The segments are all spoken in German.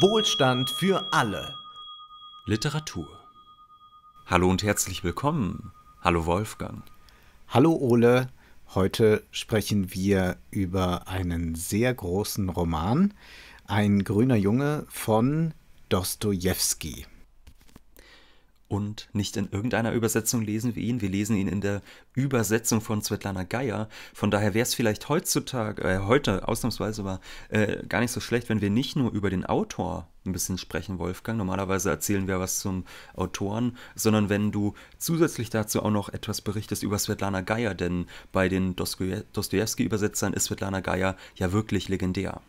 Wohlstand für alle. Literatur. Hallo und herzlich willkommen. Hallo Wolfgang. Hallo Ole. Heute sprechen wir über einen sehr großen Roman, Ein grüner Junge von Dostojewski und nicht in irgendeiner Übersetzung lesen wir ihn. Wir lesen ihn in der Übersetzung von Svetlana Geier. Von daher wäre es vielleicht heutzutage, äh, heute ausnahmsweise war, äh, gar nicht so schlecht, wenn wir nicht nur über den Autor ein bisschen sprechen, Wolfgang. Normalerweise erzählen wir was zum Autoren, sondern wenn du zusätzlich dazu auch noch etwas berichtest über Svetlana Geier, denn bei den dostoevsky übersetzern ist Svetlana Geier ja wirklich legendär.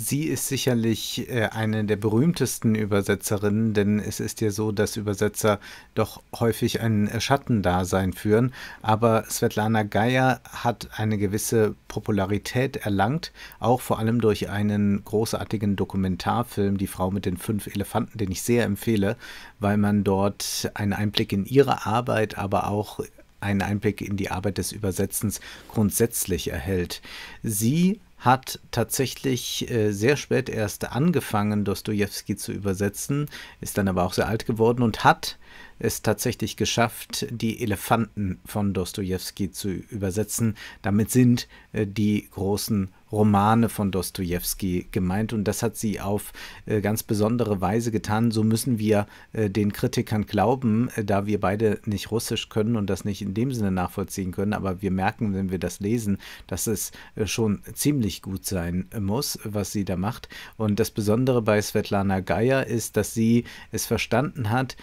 Sie ist sicherlich äh, eine der berühmtesten Übersetzerinnen, denn es ist ja so, dass Übersetzer doch häufig ein äh, Schattendasein führen. Aber Svetlana Geier hat eine gewisse Popularität erlangt, auch vor allem durch einen großartigen Dokumentarfilm, Die Frau mit den fünf Elefanten, den ich sehr empfehle, weil man dort einen Einblick in ihre Arbeit, aber auch einen Einblick in die Arbeit des Übersetzens grundsätzlich erhält. Sie hat tatsächlich äh, sehr spät erst angefangen, Dostoevsky zu übersetzen, ist dann aber auch sehr alt geworden und hat es tatsächlich geschafft, die Elefanten von Dostoevsky zu übersetzen. Damit sind äh, die großen Romane von Dostoevsky gemeint und das hat sie auf äh, ganz besondere Weise getan. So müssen wir äh, den Kritikern glauben, äh, da wir beide nicht Russisch können und das nicht in dem Sinne nachvollziehen können, aber wir merken, wenn wir das lesen, dass es schon ziemlich gut sein muss, was sie da macht. Und das Besondere bei Svetlana Geier ist, dass sie es verstanden hat,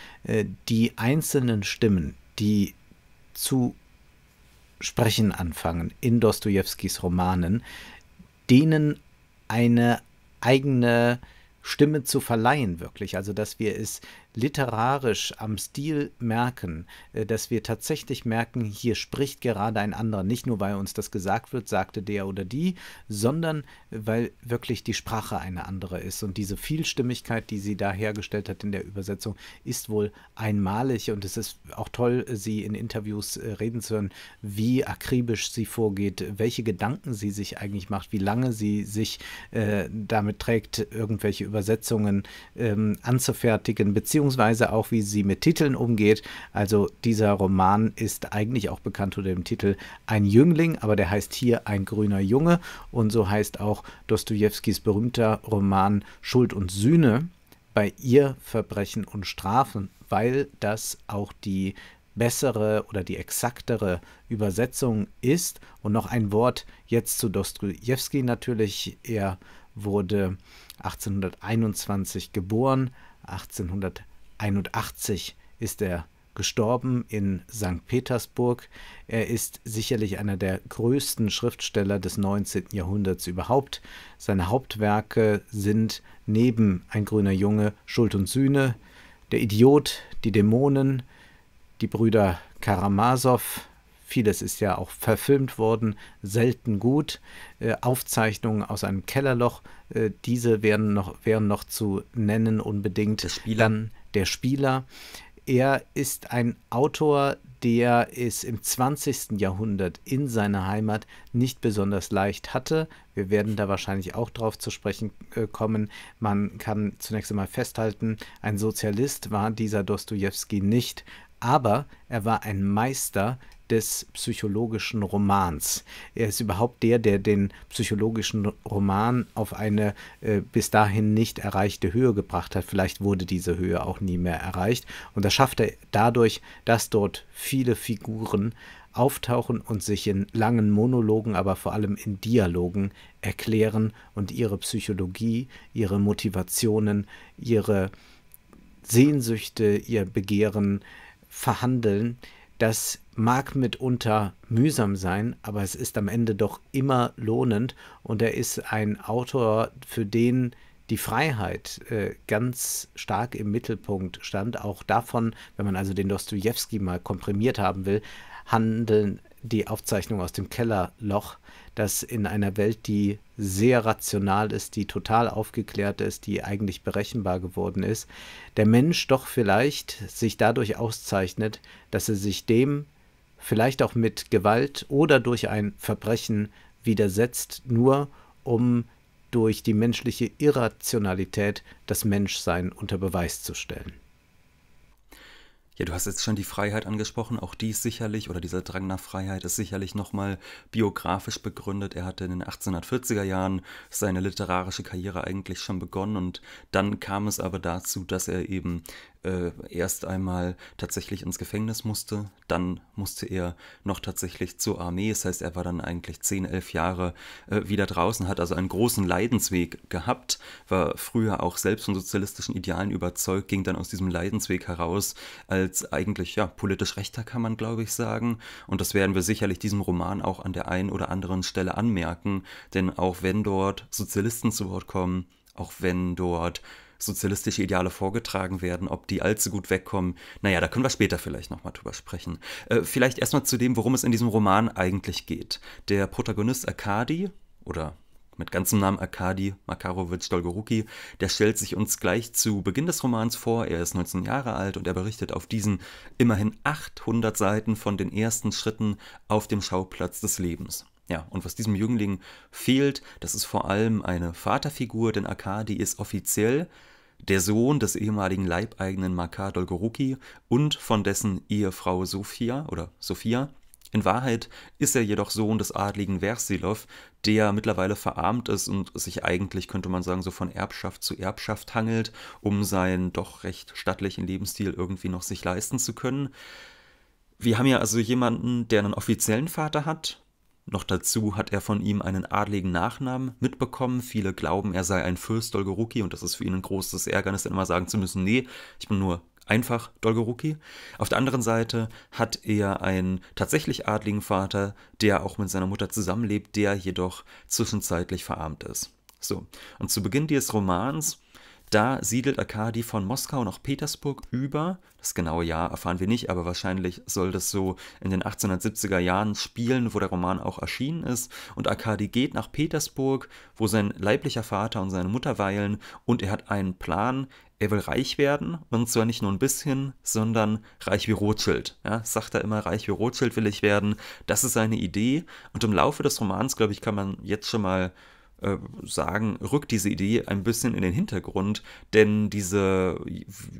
die einzelnen Stimmen, die zu sprechen anfangen in Dostojewskis Romanen, denen eine eigene Stimme zu verleihen, wirklich. Also, dass wir es literarisch am Stil merken, äh, dass wir tatsächlich merken, hier spricht gerade ein anderer, nicht nur weil uns das gesagt wird, sagte der oder die, sondern äh, weil wirklich die Sprache eine andere ist. Und diese Vielstimmigkeit, die sie da hergestellt hat in der Übersetzung, ist wohl einmalig und es ist auch toll, äh, sie in Interviews reden zu hören, wie akribisch sie vorgeht, welche Gedanken sie sich eigentlich macht, wie lange sie sich äh, damit trägt, irgendwelche Übersetzungen ähm, anzufertigen, beziehungsweise beziehungsweise auch wie sie mit Titeln umgeht. Also dieser Roman ist eigentlich auch bekannt unter dem Titel Ein Jüngling, aber der heißt hier Ein grüner Junge und so heißt auch Dostojewskis berühmter Roman Schuld und Sühne bei ihr Verbrechen und Strafen, weil das auch die bessere oder die exaktere Übersetzung ist. Und noch ein Wort jetzt zu Dostoevsky natürlich. Er wurde 1821 geboren, 1800 81 ist er gestorben in St. Petersburg. Er ist sicherlich einer der größten Schriftsteller des 19. Jahrhunderts überhaupt. Seine Hauptwerke sind neben Ein grüner Junge, Schuld und Sühne, Der Idiot, Die Dämonen, Die Brüder Karamasow, Vieles ist ja auch verfilmt worden, selten gut. Äh, Aufzeichnungen aus einem Kellerloch, äh, diese werden noch, wären noch zu nennen unbedingt. Spielern. Dann der Spieler. Er ist ein Autor, der es im 20. Jahrhundert in seiner Heimat nicht besonders leicht hatte. Wir werden da wahrscheinlich auch drauf zu sprechen äh, kommen. Man kann zunächst einmal festhalten, ein Sozialist war dieser Dostoevsky nicht, aber er war ein Meister des psychologischen Romans. Er ist überhaupt der, der den psychologischen Roman auf eine äh, bis dahin nicht erreichte Höhe gebracht hat. Vielleicht wurde diese Höhe auch nie mehr erreicht. Und das schafft er dadurch, dass dort viele Figuren auftauchen und sich in langen Monologen, aber vor allem in Dialogen erklären und ihre Psychologie, ihre Motivationen, ihre Sehnsüchte, ihr Begehren verhandeln, dass mag mitunter mühsam sein, aber es ist am Ende doch immer lohnend und er ist ein Autor, für den die Freiheit äh, ganz stark im Mittelpunkt stand. Auch davon, wenn man also den Dostoevsky mal komprimiert haben will, handeln die Aufzeichnungen aus dem Kellerloch, dass in einer Welt, die sehr rational ist, die total aufgeklärt ist, die eigentlich berechenbar geworden ist, der Mensch doch vielleicht sich dadurch auszeichnet, dass er sich dem vielleicht auch mit Gewalt oder durch ein Verbrechen widersetzt, nur um durch die menschliche Irrationalität das Menschsein unter Beweis zu stellen. Ja, du hast jetzt schon die Freiheit angesprochen. Auch die sicherlich, oder dieser Drang nach Freiheit ist sicherlich nochmal biografisch begründet. Er hatte in den 1840er Jahren seine literarische Karriere eigentlich schon begonnen und dann kam es aber dazu, dass er eben äh, erst einmal tatsächlich ins Gefängnis musste, dann musste er noch tatsächlich zur Armee, das heißt, er war dann eigentlich 10, 11 Jahre äh, wieder draußen, hat also einen großen Leidensweg gehabt, war früher auch selbst von sozialistischen Idealen überzeugt, ging dann aus diesem Leidensweg heraus als eigentlich, ja, politisch Rechter kann man glaube ich sagen und das werden wir sicherlich diesem Roman auch an der einen oder anderen Stelle anmerken, denn auch wenn dort Sozialisten zu Wort kommen, auch wenn dort sozialistische Ideale vorgetragen werden, ob die allzu gut wegkommen. Naja, da können wir später vielleicht nochmal drüber sprechen. Äh, vielleicht erstmal zu dem, worum es in diesem Roman eigentlich geht. Der Protagonist Akadi oder mit ganzem Namen Akadi Makarowitsch Dolgoruki, der stellt sich uns gleich zu Beginn des Romans vor. Er ist 19 Jahre alt und er berichtet auf diesen immerhin 800 Seiten von den ersten Schritten auf dem Schauplatz des Lebens. Ja, und was diesem Jüngling fehlt, das ist vor allem eine Vaterfigur, denn Akadi ist offiziell der Sohn des ehemaligen leibeigenen Makar Dolgoruki und von dessen Ehefrau Sofia oder Sophia. In Wahrheit ist er jedoch Sohn des adligen Versilov, der mittlerweile verarmt ist und sich eigentlich, könnte man sagen, so von Erbschaft zu Erbschaft hangelt, um seinen doch recht stattlichen Lebensstil irgendwie noch sich leisten zu können. Wir haben ja also jemanden, der einen offiziellen Vater hat, noch dazu hat er von ihm einen adligen Nachnamen mitbekommen. Viele glauben, er sei ein Fürst Dolgoruki und das ist für ihn ein großes Ärgernis, dann immer sagen zu müssen, nee, ich bin nur einfach Dolgoruki. Auf der anderen Seite hat er einen tatsächlich adligen Vater, der auch mit seiner Mutter zusammenlebt, der jedoch zwischenzeitlich verarmt ist. So, und zu Beginn dieses Romans da siedelt Akadi von Moskau nach Petersburg über. Das genaue Jahr erfahren wir nicht, aber wahrscheinlich soll das so in den 1870er Jahren spielen, wo der Roman auch erschienen ist. Und Akadi geht nach Petersburg, wo sein leiblicher Vater und seine Mutter weilen. Und er hat einen Plan. Er will reich werden. Und zwar nicht nur ein bisschen, sondern reich wie Rothschild. Ja, sagt er immer, reich wie Rothschild will ich werden. Das ist seine Idee. Und im Laufe des Romans, glaube ich, kann man jetzt schon mal äh, sagen, rückt diese Idee ein bisschen in den Hintergrund, denn diese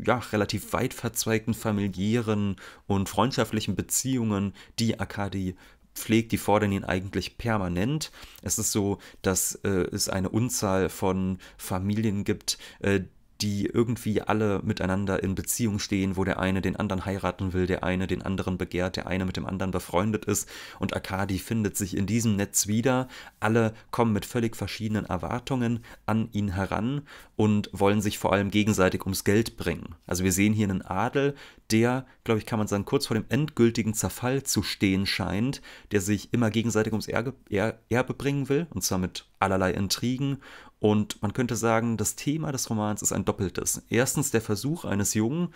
ja, relativ weit verzweigten familiären und freundschaftlichen Beziehungen, die Akadi pflegt, die fordern ihn eigentlich permanent. Es ist so, dass äh, es eine Unzahl von Familien gibt, äh, die irgendwie alle miteinander in Beziehung stehen, wo der eine den anderen heiraten will, der eine den anderen begehrt, der eine mit dem anderen befreundet ist und Akadi findet sich in diesem Netz wieder. Alle kommen mit völlig verschiedenen Erwartungen an ihn heran und wollen sich vor allem gegenseitig ums Geld bringen. Also wir sehen hier einen Adel, der, glaube ich, kann man sagen, kurz vor dem endgültigen Zerfall zu stehen scheint, der sich immer gegenseitig ums Erbe, Erbe bringen will, und zwar mit allerlei Intrigen und man könnte sagen, das Thema des Romans ist ein doppeltes. Erstens der Versuch eines Jungen,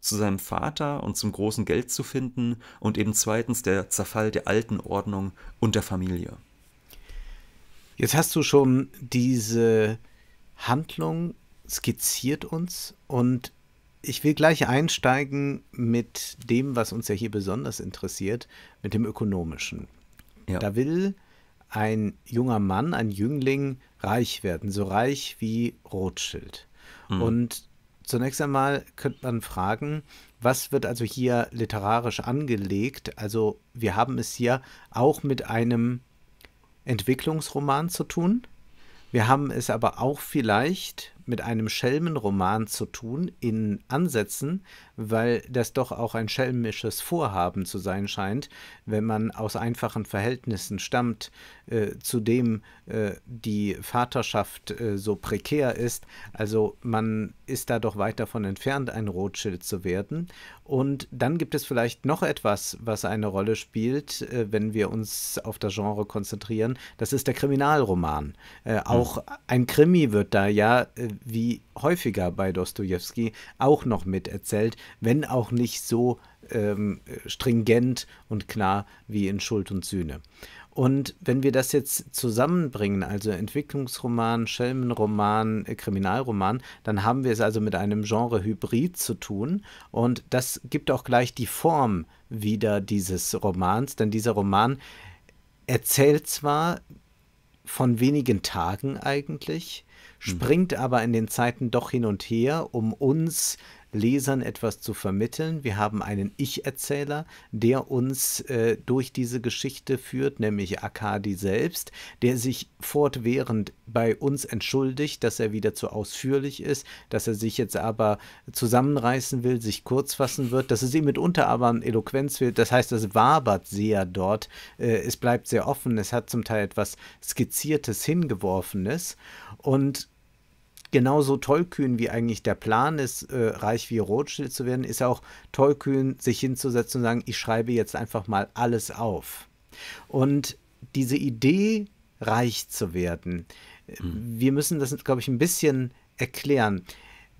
zu seinem Vater und zum großen Geld zu finden und eben zweitens der Zerfall der alten Ordnung und der Familie. Jetzt hast du schon diese Handlung skizziert uns und ich will gleich einsteigen mit dem, was uns ja hier besonders interessiert, mit dem ökonomischen. Ja. Da will ein junger Mann, ein Jüngling reich werden, so reich wie Rothschild. Mhm. Und zunächst einmal könnte man fragen, was wird also hier literarisch angelegt? Also wir haben es hier auch mit einem Entwicklungsroman zu tun. Wir haben es aber auch vielleicht mit einem Schelmenroman zu tun in Ansätzen, weil das doch auch ein schelmisches Vorhaben zu sein scheint, wenn man aus einfachen Verhältnissen stammt, äh, dem äh, die Vaterschaft äh, so prekär ist. Also man ist da doch weit davon entfernt, ein Rothschild zu werden. Und dann gibt es vielleicht noch etwas, was eine Rolle spielt, äh, wenn wir uns auf das Genre konzentrieren. Das ist der Kriminalroman. Äh, hm. auch ein Krimi wird da ja, äh, wie häufiger bei Dostoevsky, auch noch mit erzählt, wenn auch nicht so ähm, stringent und klar wie in Schuld und Sühne. Und wenn wir das jetzt zusammenbringen, also Entwicklungsroman, Schelmenroman, äh, Kriminalroman, dann haben wir es also mit einem Genre-Hybrid zu tun. Und das gibt auch gleich die Form wieder dieses Romans, denn dieser Roman erzählt zwar von wenigen Tagen eigentlich, mhm. springt aber in den Zeiten doch hin und her, um uns Lesern etwas zu vermitteln. Wir haben einen Ich-Erzähler, der uns äh, durch diese Geschichte führt, nämlich Akadi selbst, der sich fortwährend bei uns entschuldigt, dass er wieder zu ausführlich ist, dass er sich jetzt aber zusammenreißen will, sich kurz fassen wird, dass es ihm mitunter aber an Eloquenz will. Das heißt, es wabert sehr dort. Äh, es bleibt sehr offen. Es hat zum Teil etwas Skizziertes, Hingeworfenes. Und genauso tollkühn wie eigentlich der Plan ist, äh, reich wie Rothschild zu werden, ist auch tollkühn, sich hinzusetzen und sagen, ich schreibe jetzt einfach mal alles auf. Und diese Idee, reich zu werden, mhm. wir müssen das, glaube ich, ein bisschen erklären.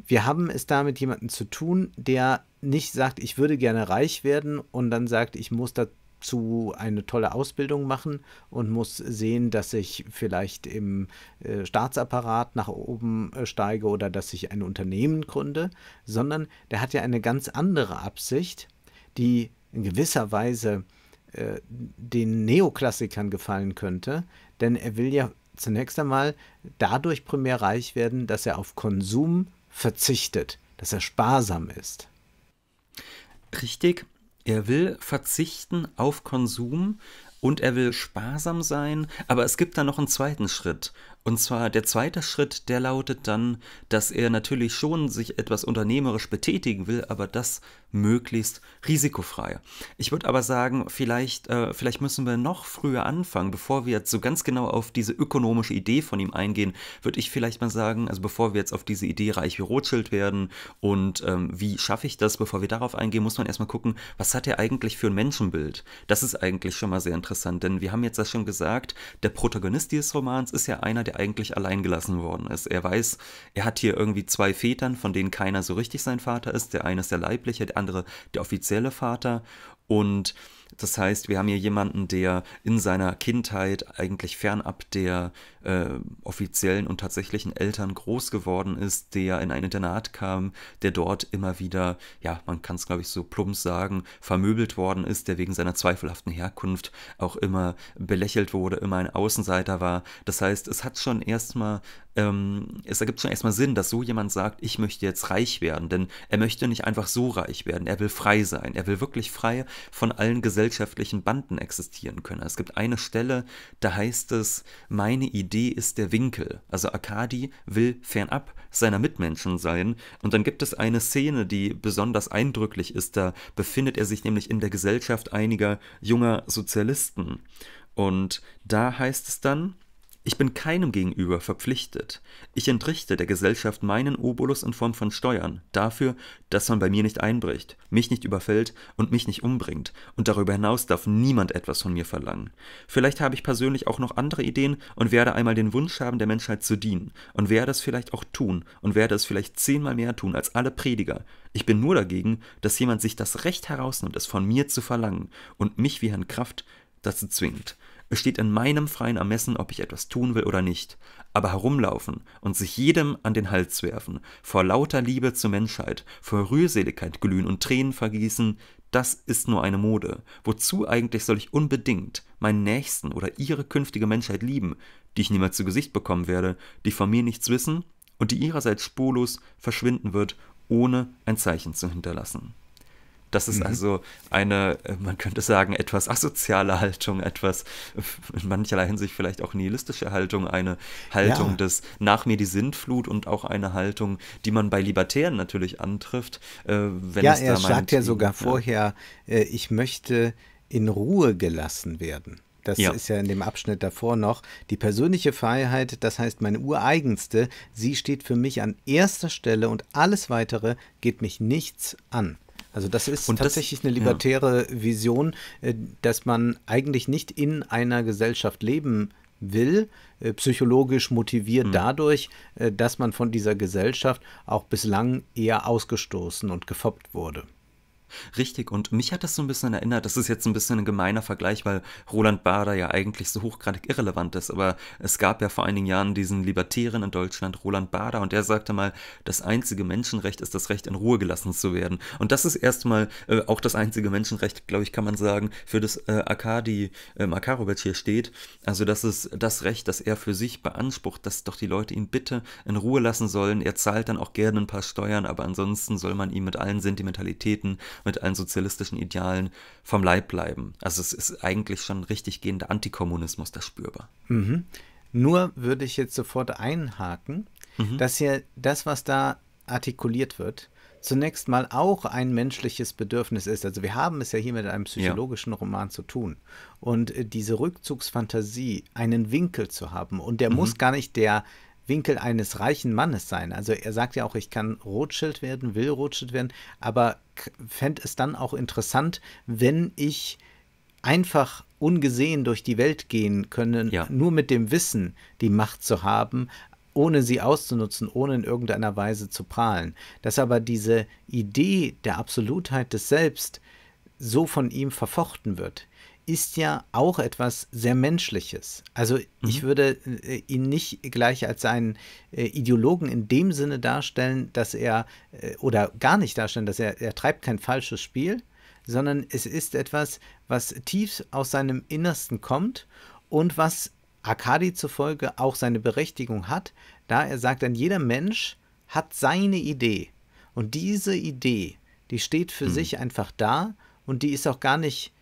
Wir haben es da mit jemandem zu tun, der nicht sagt, ich würde gerne reich werden und dann sagt, ich muss da zu eine tolle Ausbildung machen und muss sehen, dass ich vielleicht im äh, Staatsapparat nach oben äh, steige oder dass ich ein Unternehmen gründe, sondern der hat ja eine ganz andere Absicht, die in gewisser Weise äh, den Neoklassikern gefallen könnte, denn er will ja zunächst einmal dadurch primär reich werden, dass er auf Konsum verzichtet, dass er sparsam ist. Richtig. Er will verzichten auf Konsum und er will sparsam sein, aber es gibt da noch einen zweiten Schritt. Und zwar der zweite Schritt, der lautet dann, dass er natürlich schon sich etwas unternehmerisch betätigen will, aber das möglichst risikofrei. Ich würde aber sagen, vielleicht, äh, vielleicht müssen wir noch früher anfangen, bevor wir jetzt so ganz genau auf diese ökonomische Idee von ihm eingehen, würde ich vielleicht mal sagen, also bevor wir jetzt auf diese Idee reich wie Rothschild werden und ähm, wie schaffe ich das, bevor wir darauf eingehen, muss man erstmal gucken, was hat er eigentlich für ein Menschenbild? Das ist eigentlich schon mal sehr interessant, denn wir haben jetzt das schon gesagt, der Protagonist dieses Romans ist ja einer, der eigentlich allein gelassen worden ist. Er weiß, er hat hier irgendwie zwei Vätern, von denen keiner so richtig sein Vater ist. Der eine ist der leibliche, der andere andere der offizielle Vater. Und das heißt, wir haben hier jemanden, der in seiner Kindheit eigentlich fernab der äh, offiziellen und tatsächlichen Eltern groß geworden ist, der in ein Internat kam, der dort immer wieder, ja, man kann es glaube ich so plump sagen, vermöbelt worden ist, der wegen seiner zweifelhaften Herkunft auch immer belächelt wurde, immer ein Außenseiter war. Das heißt, es hat schon erstmal, ähm, es ergibt schon erstmal Sinn, dass so jemand sagt, ich möchte jetzt reich werden, denn er möchte nicht einfach so reich werden, er will frei sein, er will wirklich frei von allen Gesetzen gesellschaftlichen Banden existieren können. Also es gibt eine Stelle, da heißt es, meine Idee ist der Winkel. Also Akadi will fernab seiner Mitmenschen sein. Und dann gibt es eine Szene, die besonders eindrücklich ist. Da befindet er sich nämlich in der Gesellschaft einiger junger Sozialisten. Und da heißt es dann, ich bin keinem gegenüber verpflichtet. Ich entrichte der Gesellschaft meinen Obolus in Form von Steuern, dafür, dass man bei mir nicht einbricht, mich nicht überfällt und mich nicht umbringt, und darüber hinaus darf niemand etwas von mir verlangen. Vielleicht habe ich persönlich auch noch andere Ideen und werde einmal den Wunsch haben, der Menschheit zu dienen, und werde es vielleicht auch tun, und werde es vielleicht zehnmal mehr tun als alle Prediger. Ich bin nur dagegen, dass jemand sich das Recht herausnimmt, es von mir zu verlangen, und mich wie Herrn Kraft dazu zwingt. Es steht in meinem freien Ermessen, ob ich etwas tun will oder nicht, aber herumlaufen und sich jedem an den Hals werfen, vor lauter Liebe zur Menschheit, vor Rührseligkeit glühen und Tränen vergießen, das ist nur eine Mode. Wozu eigentlich soll ich unbedingt meinen Nächsten oder ihre künftige Menschheit lieben, die ich niemals zu Gesicht bekommen werde, die von mir nichts wissen und die ihrerseits spurlos verschwinden wird, ohne ein Zeichen zu hinterlassen? Das ist mhm. also eine, äh, man könnte sagen, etwas asoziale Haltung, etwas äh, in mancherlei Hinsicht vielleicht auch nihilistische Haltung, eine Haltung ja. des Nach mir die Sintflut und auch eine Haltung, die man bei Libertären natürlich antrifft. Äh, ja, er sagt ja sogar vorher, ich möchte in Ruhe gelassen werden. Das ja. ist ja in dem Abschnitt davor noch. Die persönliche Freiheit, das heißt meine ureigenste, sie steht für mich an erster Stelle und alles weitere geht mich nichts an. Also das ist und tatsächlich das, eine libertäre ja. Vision, äh, dass man eigentlich nicht in einer Gesellschaft leben will, äh, psychologisch motiviert mhm. dadurch, äh, dass man von dieser Gesellschaft auch bislang eher ausgestoßen und gefoppt wurde. Richtig, und mich hat das so ein bisschen erinnert, das ist jetzt ein bisschen ein gemeiner Vergleich, weil Roland Bader ja eigentlich so hochgradig irrelevant ist, aber es gab ja vor einigen Jahren diesen Libertären in Deutschland, Roland Bader, und der sagte mal, das einzige Menschenrecht ist das Recht, in Ruhe gelassen zu werden. Und das ist erstmal äh, auch das einzige Menschenrecht, glaube ich, kann man sagen, für das äh, Akadi äh, Makarowitsch hier steht. Also das ist das Recht, das er für sich beansprucht, dass doch die Leute ihn bitte in Ruhe lassen sollen. Er zahlt dann auch gerne ein paar Steuern, aber ansonsten soll man ihm mit allen Sentimentalitäten mit allen sozialistischen Idealen vom Leib bleiben. Also es ist eigentlich schon richtig gehender Antikommunismus da spürbar. Mhm. Nur würde ich jetzt sofort einhaken, mhm. dass hier das, was da artikuliert wird, zunächst mal auch ein menschliches Bedürfnis ist. Also wir haben es ja hier mit einem psychologischen ja. Roman zu tun. Und äh, diese Rückzugsfantasie, einen Winkel zu haben, und der mhm. muss gar nicht der Winkel eines reichen Mannes sein. Also er sagt ja auch, ich kann Rothschild werden, will Rothschild werden, aber fände es dann auch interessant, wenn ich einfach ungesehen durch die Welt gehen können, ja. nur mit dem Wissen, die Macht zu haben, ohne sie auszunutzen, ohne in irgendeiner Weise zu prahlen. Dass aber diese Idee der Absolutheit des Selbst so von ihm verfochten wird, ist ja auch etwas sehr Menschliches. Also mhm. ich würde äh, ihn nicht gleich als einen äh, Ideologen in dem Sinne darstellen, dass er äh, oder gar nicht darstellen, dass er, er treibt kein falsches Spiel, sondern es ist etwas, was tief aus seinem Innersten kommt und was Akadi zufolge auch seine Berechtigung hat, da er sagt, dann jeder Mensch hat seine Idee. Und diese Idee, die steht für mhm. sich einfach da und die ist auch gar nicht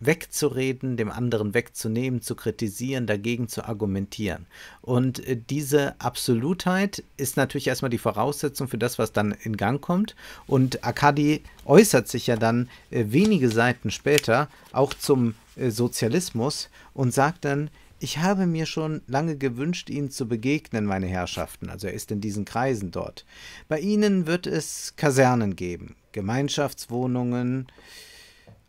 wegzureden, dem anderen wegzunehmen, zu kritisieren, dagegen zu argumentieren. Und äh, diese Absolutheit ist natürlich erstmal die Voraussetzung für das, was dann in Gang kommt. Und Akadi äußert sich ja dann äh, wenige Seiten später auch zum äh, Sozialismus und sagt dann, ich habe mir schon lange gewünscht, Ihnen zu begegnen, meine Herrschaften, also er ist in diesen Kreisen dort. Bei Ihnen wird es Kasernen geben, Gemeinschaftswohnungen,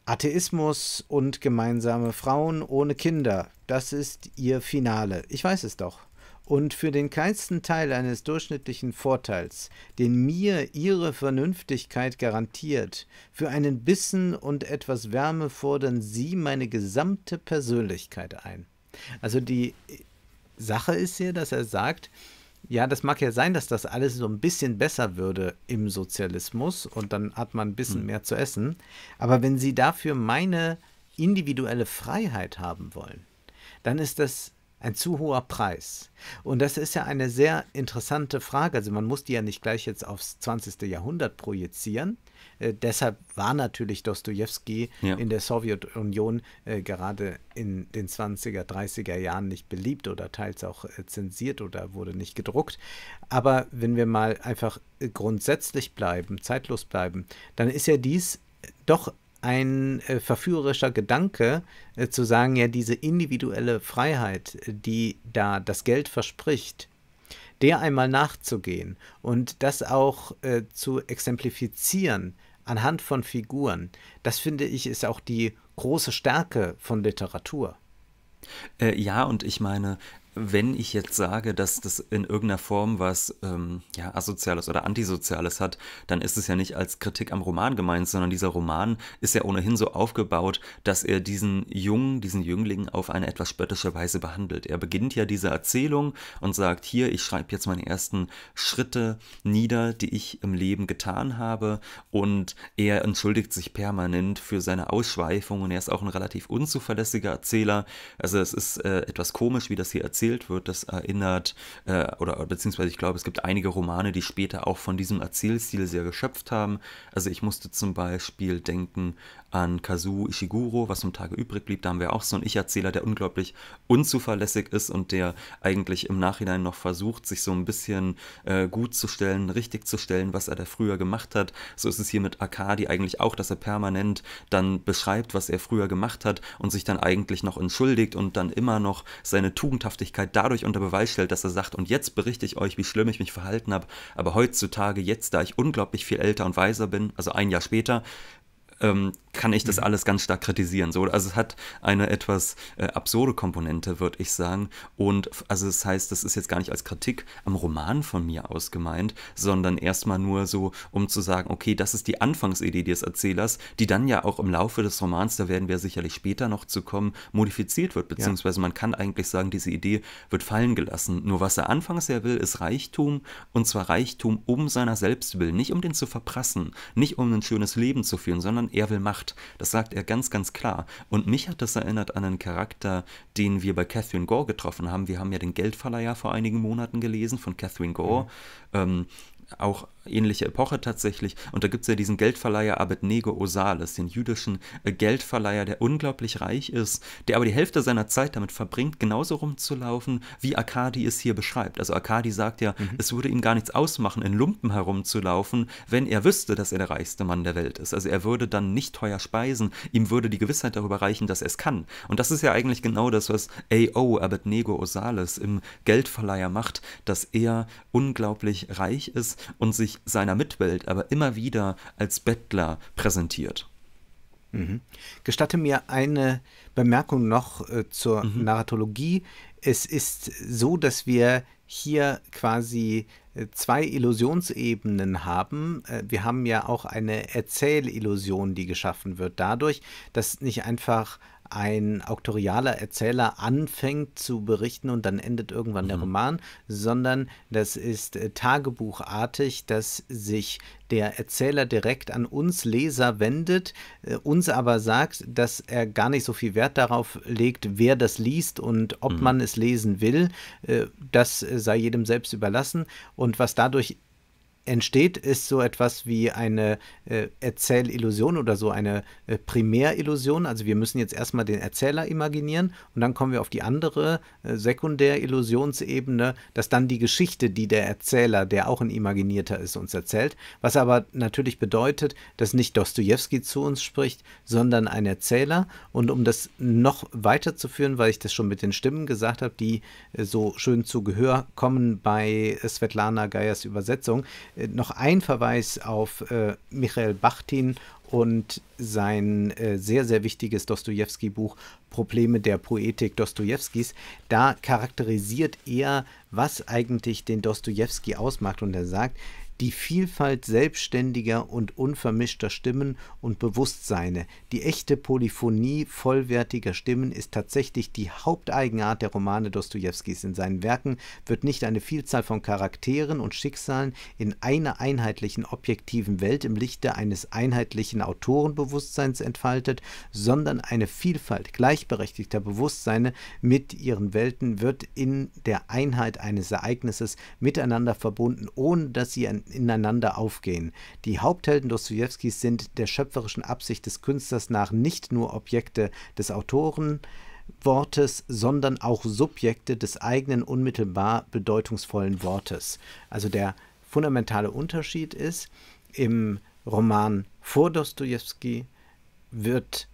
Atheismus und gemeinsame Frauen ohne Kinder. Das ist ihr Finale. Ich weiß es doch. Und für den kleinsten Teil eines durchschnittlichen Vorteils, den mir ihre Vernünftigkeit garantiert, für einen Bissen und etwas Wärme fordern sie meine gesamte Persönlichkeit ein. Also die Sache ist hier, dass er sagt, ja, das mag ja sein, dass das alles so ein bisschen besser würde im Sozialismus und dann hat man ein bisschen hm. mehr zu essen. Aber wenn Sie dafür meine individuelle Freiheit haben wollen, dann ist das ein zu hoher Preis. Und das ist ja eine sehr interessante Frage. Also man muss die ja nicht gleich jetzt aufs 20. Jahrhundert projizieren. Äh, deshalb war natürlich Dostoevsky ja. in der Sowjetunion äh, gerade in den 20er, 30er Jahren nicht beliebt oder teils auch äh, zensiert oder wurde nicht gedruckt. Aber wenn wir mal einfach äh, grundsätzlich bleiben, zeitlos bleiben, dann ist ja dies doch ein äh, verführerischer Gedanke, äh, zu sagen, ja, diese individuelle Freiheit, äh, die da das Geld verspricht, der einmal nachzugehen und das auch äh, zu exemplifizieren anhand von Figuren, das finde ich ist auch die große Stärke von Literatur. Äh, ja, und ich meine, wenn ich jetzt sage, dass das in irgendeiner Form was ähm, ja, Asoziales oder Antisoziales hat, dann ist es ja nicht als Kritik am Roman gemeint, sondern dieser Roman ist ja ohnehin so aufgebaut, dass er diesen Jungen, diesen Jüngling auf eine etwas spöttische Weise behandelt. Er beginnt ja diese Erzählung und sagt, hier, ich schreibe jetzt meine ersten Schritte nieder, die ich im Leben getan habe und er entschuldigt sich permanent für seine Ausschweifung und Er ist auch ein relativ unzuverlässiger Erzähler. Also es ist äh, etwas komisch, wie das hier erzählt erzählt wird, das erinnert, äh, oder beziehungsweise ich glaube, es gibt einige Romane, die später auch von diesem Erzählstil sehr geschöpft haben. Also ich musste zum Beispiel denken an Kazuo Ishiguro, was vom Tage übrig blieb. Da haben wir auch so einen Ich-Erzähler, der unglaublich unzuverlässig ist und der eigentlich im Nachhinein noch versucht, sich so ein bisschen äh, gut zu stellen, richtig zu stellen, was er da früher gemacht hat. So ist es hier mit Akadi eigentlich auch, dass er permanent dann beschreibt, was er früher gemacht hat und sich dann eigentlich noch entschuldigt und dann immer noch seine Tugendhaftigkeit dadurch unter Beweis stellt, dass er sagt, und jetzt berichte ich euch, wie schlimm ich mich verhalten habe, aber heutzutage, jetzt, da ich unglaublich viel älter und weiser bin, also ein Jahr später, ähm, kann ich das mhm. alles ganz stark kritisieren. So, also es hat eine etwas äh, absurde Komponente, würde ich sagen. Und also das heißt, das ist jetzt gar nicht als Kritik am Roman von mir aus gemeint, sondern erstmal nur so, um zu sagen, okay, das ist die Anfangsidee des Erzählers, die dann ja auch im Laufe des Romans, da werden wir sicherlich später noch zu kommen, modifiziert wird. Beziehungsweise ja. man kann eigentlich sagen, diese Idee wird fallen gelassen. Nur was er anfangs ja will, ist Reichtum und zwar Reichtum um seiner selbst willen, nicht um den zu verprassen, nicht um ein schönes Leben zu führen, sondern er will Macht. Das sagt er ganz, ganz klar. Und mich hat das erinnert an einen Charakter, den wir bei Catherine Gore getroffen haben. Wir haben ja den Geldverleiher vor einigen Monaten gelesen von Catherine Gore. Mhm. Ähm, auch ähnliche Epoche tatsächlich. Und da gibt es ja diesen Geldverleiher Abednego Osales, den jüdischen äh, Geldverleiher, der unglaublich reich ist, der aber die Hälfte seiner Zeit damit verbringt, genauso rumzulaufen, wie Akadi es hier beschreibt. Also Akadi sagt ja, mhm. es würde ihm gar nichts ausmachen, in Lumpen herumzulaufen, wenn er wüsste, dass er der reichste Mann der Welt ist. Also er würde dann nicht teuer speisen, ihm würde die Gewissheit darüber reichen, dass er es kann. Und das ist ja eigentlich genau das, was A.O. Abednego Osales im Geldverleiher macht, dass er unglaublich reich ist und sich seiner Mitwelt aber immer wieder als Bettler präsentiert. Mhm. Gestatte mir eine Bemerkung noch äh, zur mhm. Narratologie. Es ist so, dass wir hier quasi äh, zwei Illusionsebenen haben. Äh, wir haben ja auch eine Erzählillusion, die geschaffen wird dadurch, dass nicht einfach ein auktorialer Erzähler anfängt zu berichten und dann endet irgendwann mhm. der Roman, sondern das ist äh, tagebuchartig, dass sich der Erzähler direkt an uns Leser wendet, äh, uns aber sagt, dass er gar nicht so viel Wert darauf legt, wer das liest und ob mhm. man es lesen will. Äh, das sei jedem selbst überlassen. Und was dadurch entsteht, ist so etwas wie eine äh, Erzählillusion oder so eine äh, Primärillusion. Also wir müssen jetzt erstmal den Erzähler imaginieren und dann kommen wir auf die andere äh, Sekundärillusionsebene, dass dann die Geschichte, die der Erzähler, der auch ein Imaginierter ist, uns erzählt. Was aber natürlich bedeutet, dass nicht Dostoevsky zu uns spricht, sondern ein Erzähler. Und um das noch weiterzuführen, weil ich das schon mit den Stimmen gesagt habe, die äh, so schön zu Gehör kommen bei Svetlana Geiers Übersetzung, noch ein Verweis auf äh, Michael Bachtin und sein äh, sehr, sehr wichtiges Dostoevsky-Buch Probleme der Poetik Dostoevskis. Da charakterisiert er, was eigentlich den Dostoevsky ausmacht. Und er sagt, die Vielfalt selbstständiger und unvermischter Stimmen und Bewusstseine, die echte Polyphonie vollwertiger Stimmen ist tatsächlich die Haupteigenart der Romane Dostojewskis. In seinen Werken wird nicht eine Vielzahl von Charakteren und Schicksalen in einer einheitlichen objektiven Welt im Lichte eines einheitlichen Autorenbewusstseins entfaltet, sondern eine Vielfalt gleichberechtigter Bewusstseine mit ihren Welten wird in der Einheit eines Ereignisses miteinander verbunden, ohne dass sie ein ineinander aufgehen. Die Haupthelden Dostojewskis sind der schöpferischen Absicht des Künstlers nach nicht nur Objekte des Autoren, Wortes, sondern auch Subjekte des eigenen unmittelbar bedeutungsvollen Wortes. Also der fundamentale Unterschied ist, im Roman vor Dostoevsky wird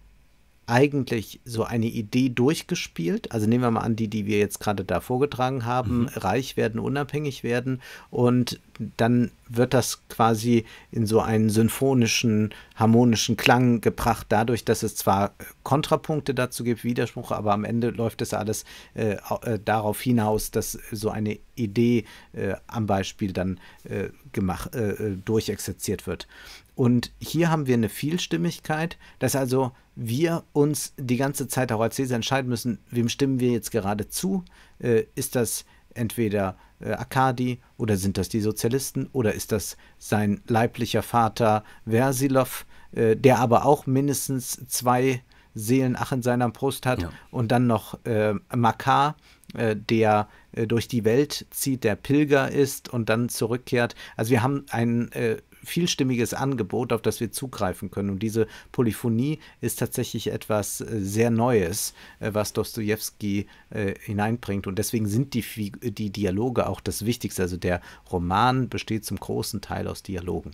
eigentlich so eine Idee durchgespielt? Also nehmen wir mal an, die, die wir jetzt gerade da vorgetragen haben, mhm. reich werden, unabhängig werden und dann wird das quasi in so einen symphonischen, harmonischen Klang gebracht, dadurch, dass es zwar äh, Kontrapunkte dazu gibt, Widersprüche, aber am Ende läuft es alles äh, äh, darauf hinaus, dass so eine Idee äh, am Beispiel dann äh, gemacht, äh, äh, durchexerziert wird. Und hier haben wir eine Vielstimmigkeit, dass also wir uns die ganze Zeit auch als Leser entscheiden müssen, wem stimmen wir jetzt gerade zu? Äh, ist das entweder äh, Akadi oder sind das die Sozialisten oder ist das sein leiblicher Vater Versilov, äh, der aber auch mindestens zwei Seelenach in seiner Brust hat ja. und dann noch äh, Makar, äh, der äh, durch die Welt zieht, der Pilger ist und dann zurückkehrt. Also wir haben einen äh, vielstimmiges Angebot, auf das wir zugreifen können. Und diese Polyphonie ist tatsächlich etwas äh, sehr Neues, äh, was Dostoevsky äh, hineinbringt. Und deswegen sind die, die Dialoge auch das Wichtigste. Also der Roman besteht zum großen Teil aus Dialogen.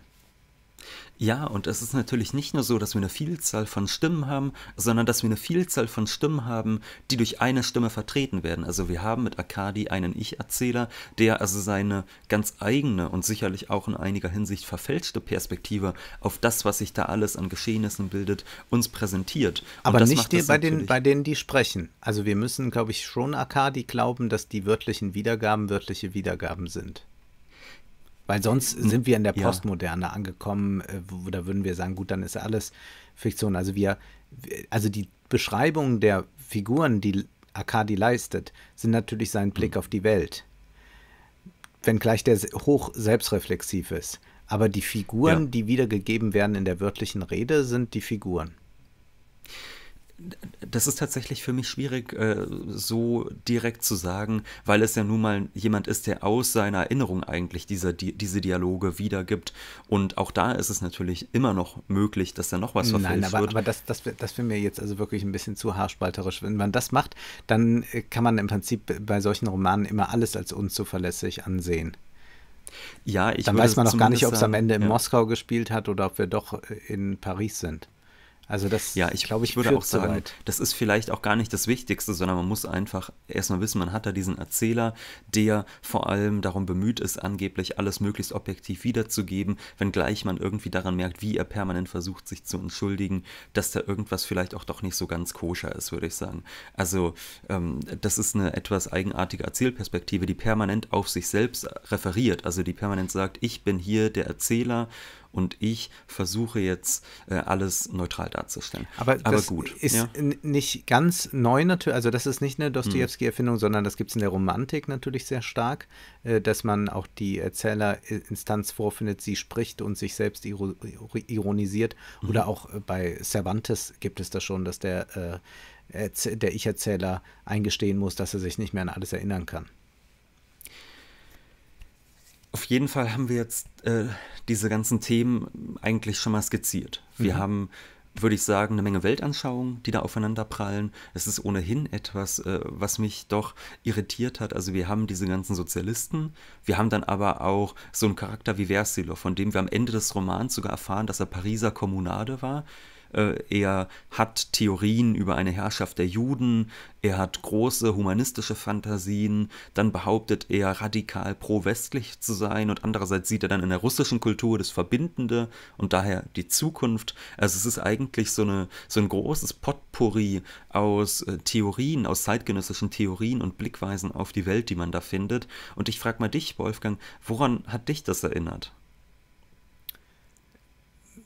Ja, und es ist natürlich nicht nur so, dass wir eine Vielzahl von Stimmen haben, sondern dass wir eine Vielzahl von Stimmen haben, die durch eine Stimme vertreten werden. Also wir haben mit Akadi einen Ich-Erzähler, der also seine ganz eigene und sicherlich auch in einiger Hinsicht verfälschte Perspektive auf das, was sich da alles an Geschehnissen bildet, uns präsentiert. Aber nicht die, bei, den, bei denen, die sprechen. Also wir müssen, glaube ich, schon Akadi glauben, dass die wörtlichen Wiedergaben wörtliche Wiedergaben sind. Weil sonst hm. sind wir in der Postmoderne ja. angekommen, äh, wo, da würden wir sagen, gut, dann ist alles Fiktion. Also wir, also die Beschreibungen der Figuren, die Akadi leistet, sind natürlich sein hm. Blick mhm. auf die Welt. Wenngleich der hoch selbstreflexiv ist. Aber die Figuren, ja. die wiedergegeben werden in der wörtlichen Rede, sind die Figuren das ist tatsächlich für mich schwierig, äh, so direkt zu sagen, weil es ja nun mal jemand ist, der aus seiner Erinnerung eigentlich diese, diese Dialoge wiedergibt. Und auch da ist es natürlich immer noch möglich, dass da noch was verfälscht Nein, aber, aber das, das, das finden wir jetzt also wirklich ein bisschen zu haarspalterisch. Wenn man das macht, dann äh, kann man im Prinzip bei solchen Romanen immer alles als unzuverlässig ansehen. Ja, ich Dann weiß man noch gar nicht, ob es am Ende in ja. Moskau gespielt hat oder ob wir doch äh, in Paris sind. Also das, ja, ich glaube, ich würde auch sagen, weit. das ist vielleicht auch gar nicht das Wichtigste, sondern man muss einfach erstmal wissen, man hat da diesen Erzähler, der vor allem darum bemüht ist, angeblich alles möglichst objektiv wiederzugeben, wenngleich man irgendwie daran merkt, wie er permanent versucht, sich zu entschuldigen, dass da irgendwas vielleicht auch doch nicht so ganz koscher ist, würde ich sagen. Also ähm, das ist eine etwas eigenartige Erzählperspektive, die permanent auf sich selbst referiert, also die permanent sagt, ich bin hier der Erzähler und ich versuche jetzt äh, alles neutral darzustellen. Aber, Aber gut. Ist ja. nicht ganz neu natürlich, also das ist nicht eine Dostoevsky-Erfindung, sondern das gibt es in der Romantik natürlich sehr stark, äh, dass man auch die Erzählerinstanz vorfindet, sie spricht und sich selbst iro ironisiert. Mhm. Oder auch äh, bei Cervantes gibt es das schon, dass der, äh, der Ich-Erzähler eingestehen muss, dass er sich nicht mehr an alles erinnern kann. Auf jeden Fall haben wir jetzt äh, diese ganzen Themen eigentlich schon mal skizziert. Wir mhm. haben, würde ich sagen, eine Menge Weltanschauungen, die da aufeinander prallen. Es ist ohnehin etwas, äh, was mich doch irritiert hat. Also wir haben diese ganzen Sozialisten, wir haben dann aber auch so einen Charakter wie Versilo, von dem wir am Ende des Romans sogar erfahren, dass er Pariser Kommunade war. Äh, er hat Theorien über eine Herrschaft der Juden, er hat große humanistische Fantasien, dann behauptet er radikal pro-westlich zu sein und andererseits sieht er dann in der russischen Kultur das Verbindende und daher die Zukunft. Also es ist eigentlich so, eine, so ein großes Potpourri aus äh, Theorien, aus zeitgenössischen Theorien und Blickweisen auf die Welt, die man da findet. Und ich frage mal dich, Wolfgang, woran hat dich das erinnert?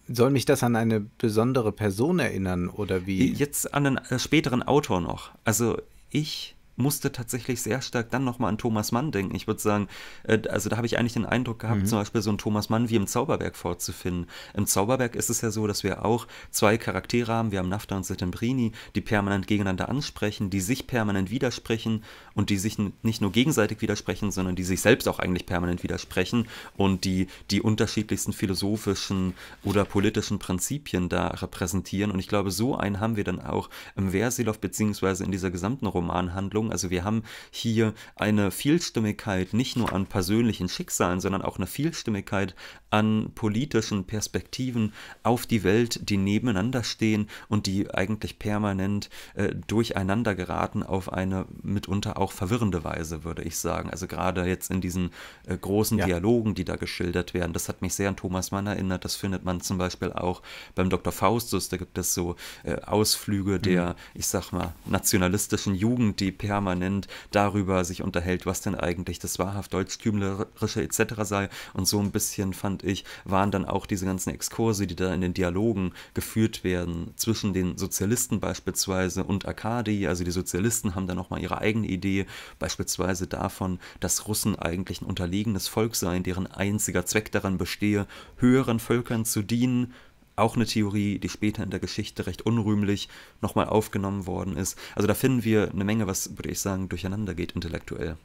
Soll mich das an eine besondere Person erinnern oder wie? Jetzt an einen äh, späteren Autor noch. Also ich musste tatsächlich sehr stark dann nochmal an Thomas Mann denken. Ich würde sagen, äh, also da habe ich eigentlich den Eindruck gehabt, mhm. zum Beispiel so einen Thomas Mann wie im Zauberwerk vorzufinden. Im Zauberwerk ist es ja so, dass wir auch zwei Charaktere haben. Wir haben Nafta und Settembrini, die permanent gegeneinander ansprechen, die sich permanent widersprechen und die sich nicht nur gegenseitig widersprechen, sondern die sich selbst auch eigentlich permanent widersprechen und die die unterschiedlichsten philosophischen oder politischen Prinzipien da repräsentieren. Und ich glaube, so einen haben wir dann auch im Versilov beziehungsweise in dieser gesamten Romanhandlung Handlung. Also wir haben hier eine Vielstimmigkeit nicht nur an persönlichen Schicksalen, sondern auch eine Vielstimmigkeit an politischen Perspektiven auf die Welt, die nebeneinander stehen und die eigentlich permanent äh, durcheinander geraten auf eine mitunter auch verwirrende Weise, würde ich sagen. Also gerade jetzt in diesen äh, großen ja. Dialogen, die da geschildert werden. Das hat mich sehr an Thomas Mann erinnert. Das findet man zum Beispiel auch beim Dr. Faustus. Da gibt es so äh, Ausflüge mhm. der, mhm. ich sag mal, nationalistischen Jugend, die per permanent darüber sich unterhält, was denn eigentlich das wahrhaft deutschtümlerische etc. sei. Und so ein bisschen, fand ich, waren dann auch diese ganzen Exkurse, die da in den Dialogen geführt werden, zwischen den Sozialisten beispielsweise und Akadi. Also die Sozialisten haben da nochmal ihre eigene Idee, beispielsweise davon, dass Russen eigentlich ein unterlegenes Volk seien, deren einziger Zweck daran bestehe, höheren Völkern zu dienen auch eine Theorie, die später in der Geschichte recht unrühmlich nochmal aufgenommen worden ist. Also da finden wir eine Menge, was, würde ich sagen, durcheinander geht intellektuell.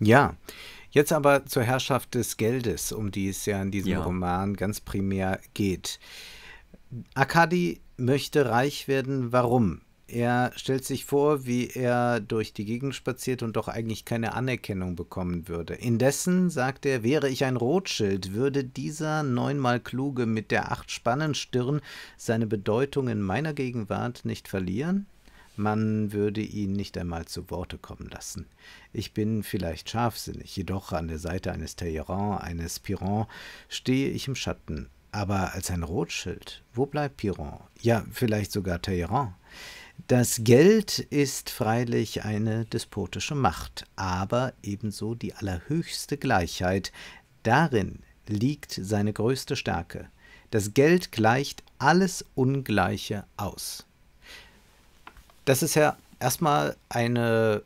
Ja, jetzt aber zur Herrschaft des Geldes, um die es ja in diesem ja. Roman ganz primär geht. Akadi möchte reich werden. Warum? Er stellt sich vor, wie er durch die Gegend spaziert und doch eigentlich keine Anerkennung bekommen würde. Indessen, sagt er, wäre ich ein Rotschild, würde dieser neunmal kluge mit der acht Spannenstirn seine Bedeutung in meiner Gegenwart nicht verlieren? Man würde ihn nicht einmal zu Worte kommen lassen. Ich bin vielleicht scharfsinnig, jedoch an der Seite eines Talleyrand, eines Piron, stehe ich im Schatten. Aber als ein Rotschild, wo bleibt Piron? Ja, vielleicht sogar Talleyrand. Das Geld ist freilich eine despotische Macht, aber ebenso die allerhöchste Gleichheit. Darin liegt seine größte Stärke. Das Geld gleicht alles Ungleiche aus. Das ist ja erstmal eine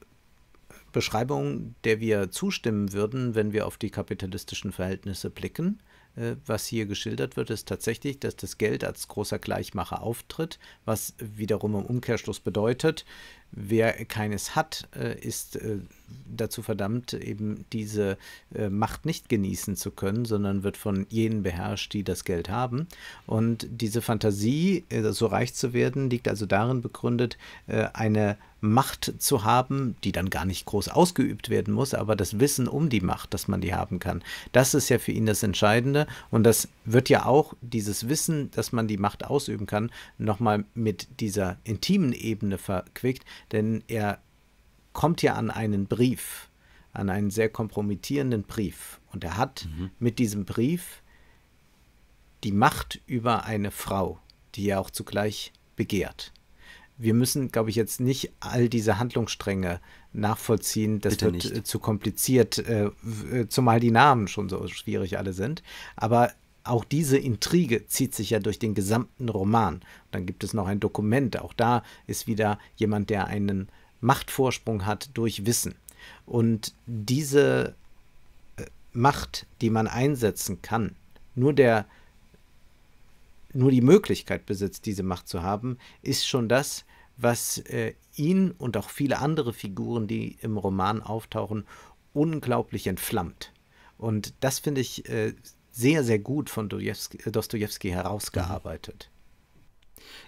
Beschreibung, der wir zustimmen würden, wenn wir auf die kapitalistischen Verhältnisse blicken. Äh, was hier geschildert wird, ist tatsächlich, dass das Geld als großer Gleichmacher auftritt, was wiederum im Umkehrschluss bedeutet, Wer keines hat, äh, ist äh, dazu verdammt, eben diese äh, Macht nicht genießen zu können, sondern wird von jenen beherrscht, die das Geld haben. Und diese Fantasie, so reich zu werden, liegt also darin begründet, eine Macht zu haben, die dann gar nicht groß ausgeübt werden muss, aber das Wissen um die Macht, dass man die haben kann, das ist ja für ihn das Entscheidende. Und das wird ja auch dieses Wissen, dass man die Macht ausüben kann, nochmal mit dieser intimen Ebene verquickt, denn er kommt ja an einen Brief, an einen sehr kompromittierenden Brief. Und er hat mhm. mit diesem Brief die Macht über eine Frau, die er auch zugleich begehrt. Wir müssen, glaube ich, jetzt nicht all diese Handlungsstränge nachvollziehen. Das Bitte wird nicht. Äh, zu kompliziert, äh, äh, zumal die Namen schon so schwierig alle sind. Aber auch diese Intrige zieht sich ja durch den gesamten Roman. Und dann gibt es noch ein Dokument. Auch da ist wieder jemand, der einen Machtvorsprung hat durch Wissen. Und diese äh, Macht, die man einsetzen kann, nur der nur die Möglichkeit besitzt, diese Macht zu haben, ist schon das, was äh, ihn und auch viele andere Figuren, die im Roman auftauchen, unglaublich entflammt. Und das finde ich äh, sehr, sehr gut von äh, Dostoevsky herausgearbeitet.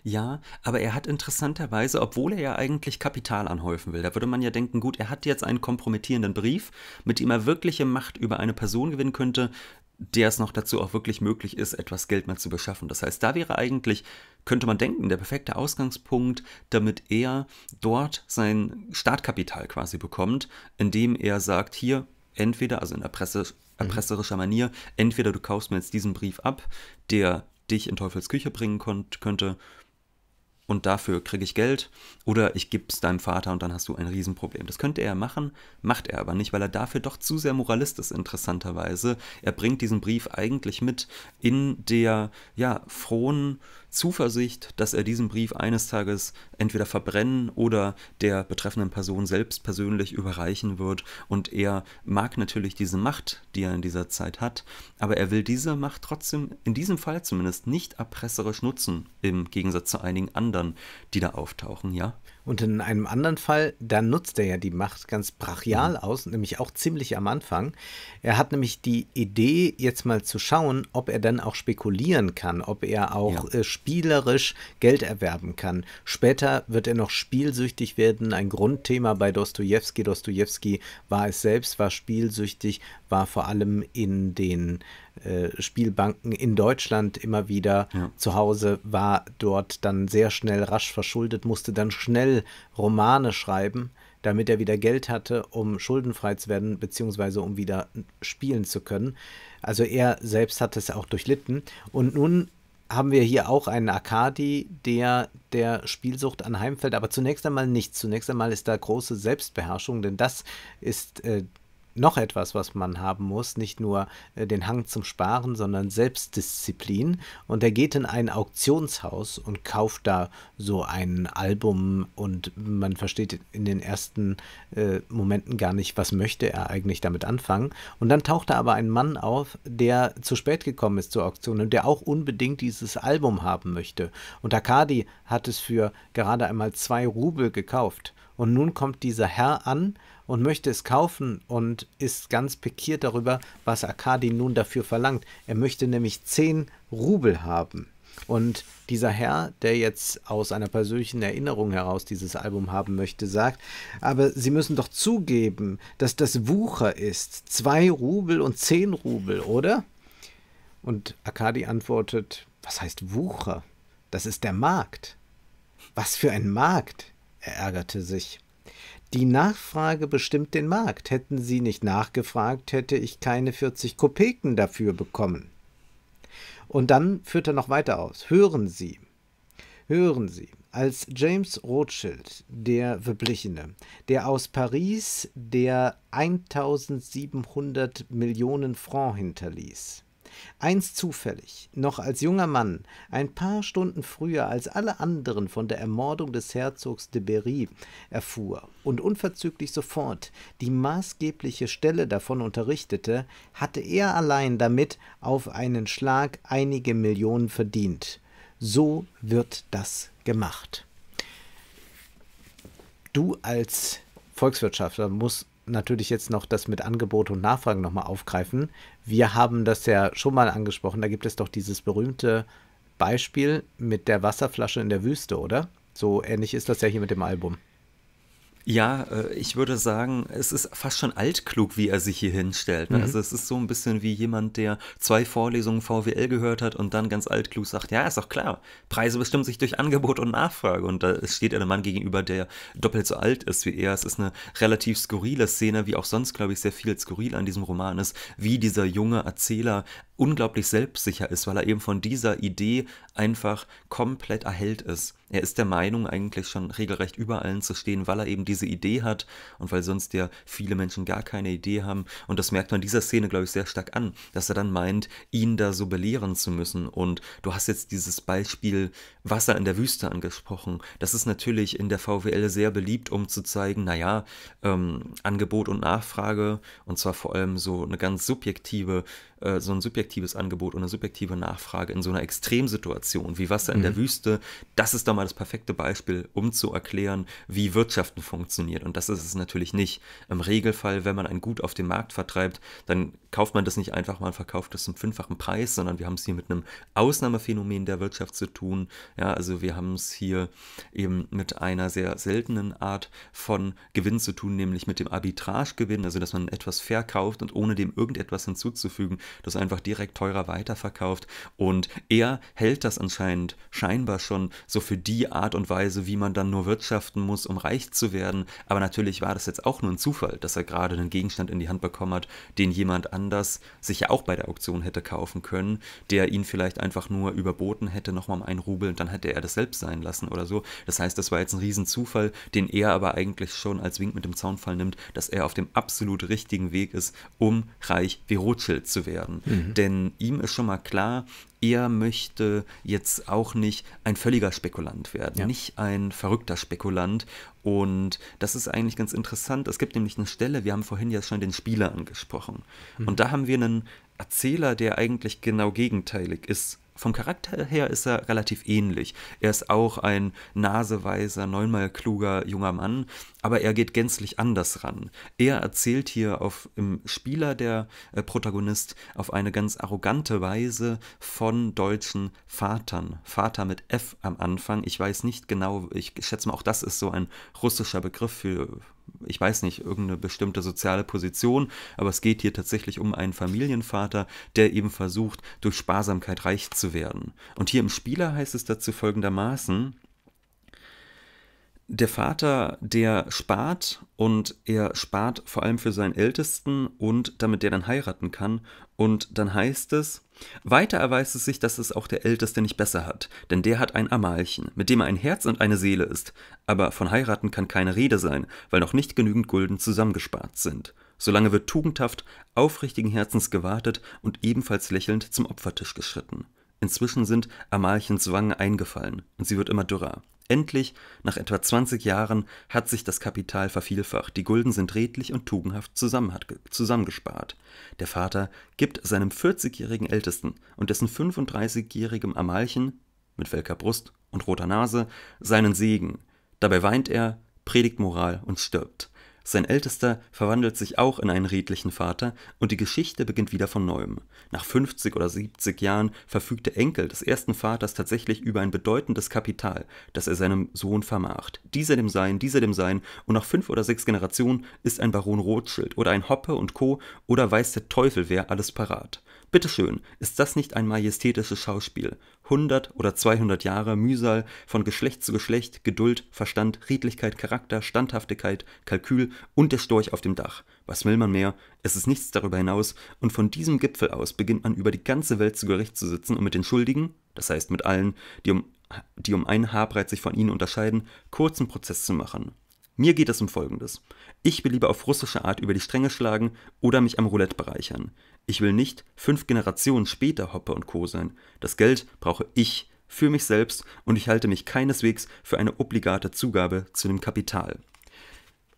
Ja, aber er hat interessanterweise, obwohl er ja eigentlich Kapital anhäufen will, da würde man ja denken, gut, er hat jetzt einen kompromittierenden Brief, mit dem er wirkliche Macht über eine Person gewinnen könnte, der es noch dazu auch wirklich möglich ist, etwas Geld mal zu beschaffen. Das heißt, da wäre eigentlich, könnte man denken, der perfekte Ausgangspunkt, damit er dort sein Startkapital quasi bekommt, indem er sagt, hier entweder, also in der Presse erpresserischer mhm. Manier, entweder du kaufst mir jetzt diesen Brief ab, der dich in Teufels Küche bringen könnte und dafür kriege ich Geld oder ich gebe es deinem Vater und dann hast du ein Riesenproblem. Das könnte er machen, macht er aber nicht, weil er dafür doch zu sehr Moralist ist, interessanterweise. Er bringt diesen Brief eigentlich mit in der, ja, frohen, äh, Zuversicht, dass er diesen Brief eines Tages entweder verbrennen oder der betreffenden Person selbst persönlich überreichen wird. Und er mag natürlich diese Macht, die er in dieser Zeit hat, aber er will diese Macht trotzdem, in diesem Fall zumindest, nicht erpresserisch nutzen, im Gegensatz zu einigen anderen, die da auftauchen, ja? Und in einem anderen Fall, da nutzt er ja die Macht ganz brachial mhm. aus, nämlich auch ziemlich am Anfang. Er hat nämlich die Idee, jetzt mal zu schauen, ob er dann auch spekulieren kann, ob er auch ja. äh, spielerisch Geld erwerben kann. Später wird er noch spielsüchtig werden, ein Grundthema bei Dostoevsky. Dostoevsky war es selbst, war spielsüchtig, war vor allem in den äh, Spielbanken in Deutschland immer wieder ja. zu Hause war, dort dann sehr schnell rasch verschuldet, musste dann schnell Romane schreiben, damit er wieder Geld hatte, um schuldenfrei zu werden, beziehungsweise um wieder spielen zu können. Also er selbst hat es auch durchlitten. Und nun haben wir hier auch einen Akadi, der der Spielsucht anheimfällt. Aber zunächst einmal nicht. Zunächst einmal ist da große Selbstbeherrschung, denn das ist äh, noch etwas, was man haben muss, nicht nur äh, den Hang zum Sparen, sondern Selbstdisziplin. Und er geht in ein Auktionshaus und kauft da so ein Album und man versteht in den ersten äh, Momenten gar nicht, was möchte er eigentlich damit anfangen. Und dann taucht da aber ein Mann auf, der zu spät gekommen ist zur Auktion und der auch unbedingt dieses Album haben möchte. Und Akadi hat es für gerade einmal zwei Rubel gekauft. Und nun kommt dieser Herr an und möchte es kaufen und ist ganz pikiert darüber, was Akadi nun dafür verlangt. Er möchte nämlich 10 Rubel haben. Und dieser Herr, der jetzt aus einer persönlichen Erinnerung heraus dieses Album haben möchte, sagt, aber Sie müssen doch zugeben, dass das Wucher ist. 2 Rubel und 10 Rubel, oder? Und Akadi antwortet, was heißt Wucher? Das ist der Markt. Was für ein Markt? Er ärgerte sich. Die Nachfrage bestimmt den Markt. Hätten Sie nicht nachgefragt, hätte ich keine 40 Kopeken dafür bekommen. Und dann führt er noch weiter aus. Hören Sie, hören Sie, als James Rothschild, der Verblichene, der aus Paris, der 1700 Millionen Franc hinterließ, Eins zufällig, noch als junger Mann, ein paar Stunden früher als alle anderen von der Ermordung des Herzogs de Berry erfuhr und unverzüglich sofort die maßgebliche Stelle davon unterrichtete, hatte er allein damit auf einen Schlag einige Millionen verdient. So wird das gemacht. Du als Volkswirtschaftler musst natürlich jetzt noch das mit Angebot und Nachfrage nochmal aufgreifen, wir haben das ja schon mal angesprochen. Da gibt es doch dieses berühmte Beispiel mit der Wasserflasche in der Wüste, oder? So ähnlich ist das ja hier mit dem Album. Ja, äh, ich würde sagen, es ist fast schon altklug, wie er sich hier hinstellt. Ne? Mhm. Also es ist so ein bisschen wie jemand, der zwei Vorlesungen VWL gehört hat und dann ganz altklug sagt, ja, ist doch klar, Preise bestimmen sich durch Angebot und Nachfrage. Und da steht einem Mann gegenüber, der doppelt so alt ist wie er. Es ist eine relativ skurrile Szene, wie auch sonst, glaube ich, sehr viel skurril an diesem Roman ist, wie dieser junge Erzähler unglaublich selbstsicher ist, weil er eben von dieser Idee einfach komplett erhellt ist. Er ist der Meinung, eigentlich schon regelrecht über allen zu stehen, weil er eben die diese Idee hat und weil sonst ja viele Menschen gar keine Idee haben. Und das merkt man in dieser Szene, glaube ich, sehr stark an, dass er dann meint, ihn da so belehren zu müssen. Und du hast jetzt dieses Beispiel Wasser in der Wüste angesprochen. Das ist natürlich in der VWL sehr beliebt, um zu zeigen, naja, ähm, Angebot und Nachfrage, und zwar vor allem so eine ganz subjektive äh, so ein subjektives Angebot und eine subjektive Nachfrage in so einer Extremsituation wie Wasser in mhm. der Wüste, das ist da mal das perfekte Beispiel, um zu erklären, wie Wirtschaften funktioniert. Und das ist es natürlich nicht. Im Regelfall, wenn man ein Gut auf dem Markt vertreibt, dann kauft man das nicht einfach mal und verkauft es zum fünffachen Preis, sondern wir haben es hier mit einem Ausnahmephänomen der Wirtschaft zu tun. Ja, also wir haben es hier eben mit einer sehr seltenen Art von Gewinn zu tun, nämlich mit dem Arbitragegewinn, also dass man etwas verkauft und ohne dem irgendetwas hinzuzufügen, das einfach direkt teurer weiterverkauft. Und er hält das anscheinend scheinbar schon so für die Art und Weise, wie man dann nur wirtschaften muss, um reich zu werden. Aber natürlich war das jetzt auch nur ein Zufall, dass er gerade einen Gegenstand in die Hand bekommen hat, den jemand anders sich ja auch bei der Auktion hätte kaufen können, der ihn vielleicht einfach nur überboten hätte, nochmal um einen Rubel und dann hätte er das selbst sein lassen oder so. Das heißt, das war jetzt ein Riesenzufall, den er aber eigentlich schon als Wink mit dem Zaunfall nimmt, dass er auf dem absolut richtigen Weg ist, um reich wie Rothschild zu werden werden. Mhm. Denn ihm ist schon mal klar, er möchte jetzt auch nicht ein völliger Spekulant werden, ja. nicht ein verrückter Spekulant. Und das ist eigentlich ganz interessant. Es gibt nämlich eine Stelle, wir haben vorhin ja schon den Spieler angesprochen. Mhm. Und da haben wir einen Erzähler, der eigentlich genau gegenteilig ist vom Charakter her ist er relativ ähnlich. Er ist auch ein naseweiser, neunmal kluger junger Mann, aber er geht gänzlich anders ran. Er erzählt hier auf, im Spieler der äh, Protagonist auf eine ganz arrogante Weise von deutschen Vatern. Vater mit F am Anfang. Ich weiß nicht genau, ich schätze mal, auch das ist so ein russischer Begriff für ich weiß nicht, irgendeine bestimmte soziale Position, aber es geht hier tatsächlich um einen Familienvater, der eben versucht, durch Sparsamkeit reich zu werden. Und hier im Spieler heißt es dazu folgendermaßen, der Vater, der spart und er spart vor allem für seinen Ältesten und damit der dann heiraten kann. Und dann heißt es, weiter erweist es sich, dass es auch der Älteste nicht besser hat, denn der hat ein Amalchen, mit dem er ein Herz und eine Seele ist. Aber von heiraten kann keine Rede sein, weil noch nicht genügend Gulden zusammengespart sind. Solange wird tugendhaft, aufrichtigen Herzens gewartet und ebenfalls lächelnd zum Opfertisch geschritten. Inzwischen sind Amalchens Wangen eingefallen und sie wird immer dürrer. Endlich, nach etwa 20 Jahren, hat sich das Kapital vervielfacht, die Gulden sind redlich und tugendhaft zusammengespart. Der Vater gibt seinem 40-jährigen Ältesten und dessen 35-jährigem Amalchen, mit welker Brust und roter Nase, seinen Segen. Dabei weint er, predigt Moral und stirbt. Sein Ältester verwandelt sich auch in einen redlichen Vater und die Geschichte beginnt wieder von neuem. Nach 50 oder 70 Jahren verfügt der Enkel des ersten Vaters tatsächlich über ein bedeutendes Kapital, das er seinem Sohn vermacht. Dieser dem Sein, dieser dem Sein und nach fünf oder sechs Generationen ist ein Baron Rothschild oder ein Hoppe und Co. oder weiß der Teufel wer alles parat. Bitteschön, ist das nicht ein majestätisches Schauspiel? 100 oder 200 Jahre Mühsal von Geschlecht zu Geschlecht, Geduld, Verstand, Redlichkeit, Charakter, Standhaftigkeit, Kalkül und der Storch auf dem Dach. Was will man mehr? Es ist nichts darüber hinaus und von diesem Gipfel aus beginnt man über die ganze Welt zu Gericht zu sitzen und mit den Schuldigen, das heißt mit allen, die um, die um einen Haarbreit sich von ihnen unterscheiden, kurzen Prozess zu machen. Mir geht es um Folgendes. Ich will lieber auf russische Art über die Stränge schlagen oder mich am Roulette bereichern. Ich will nicht fünf Generationen später Hoppe und Co. sein. Das Geld brauche ich für mich selbst und ich halte mich keineswegs für eine obligate Zugabe zu dem Kapital.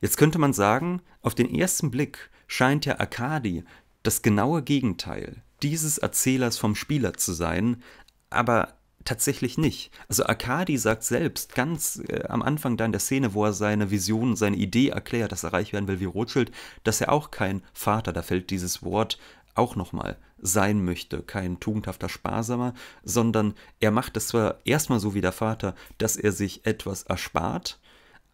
Jetzt könnte man sagen, auf den ersten Blick scheint ja Akadi das genaue Gegenteil dieses Erzählers vom Spieler zu sein, aber tatsächlich nicht. Also Akadi sagt selbst ganz äh, am Anfang dann der Szene, wo er seine Vision, seine Idee erklärt, dass er reich werden will wie Rothschild, dass er auch kein Vater, da fällt dieses Wort auch nochmal sein möchte, kein tugendhafter Sparsamer, sondern er macht es zwar erstmal so wie der Vater, dass er sich etwas erspart,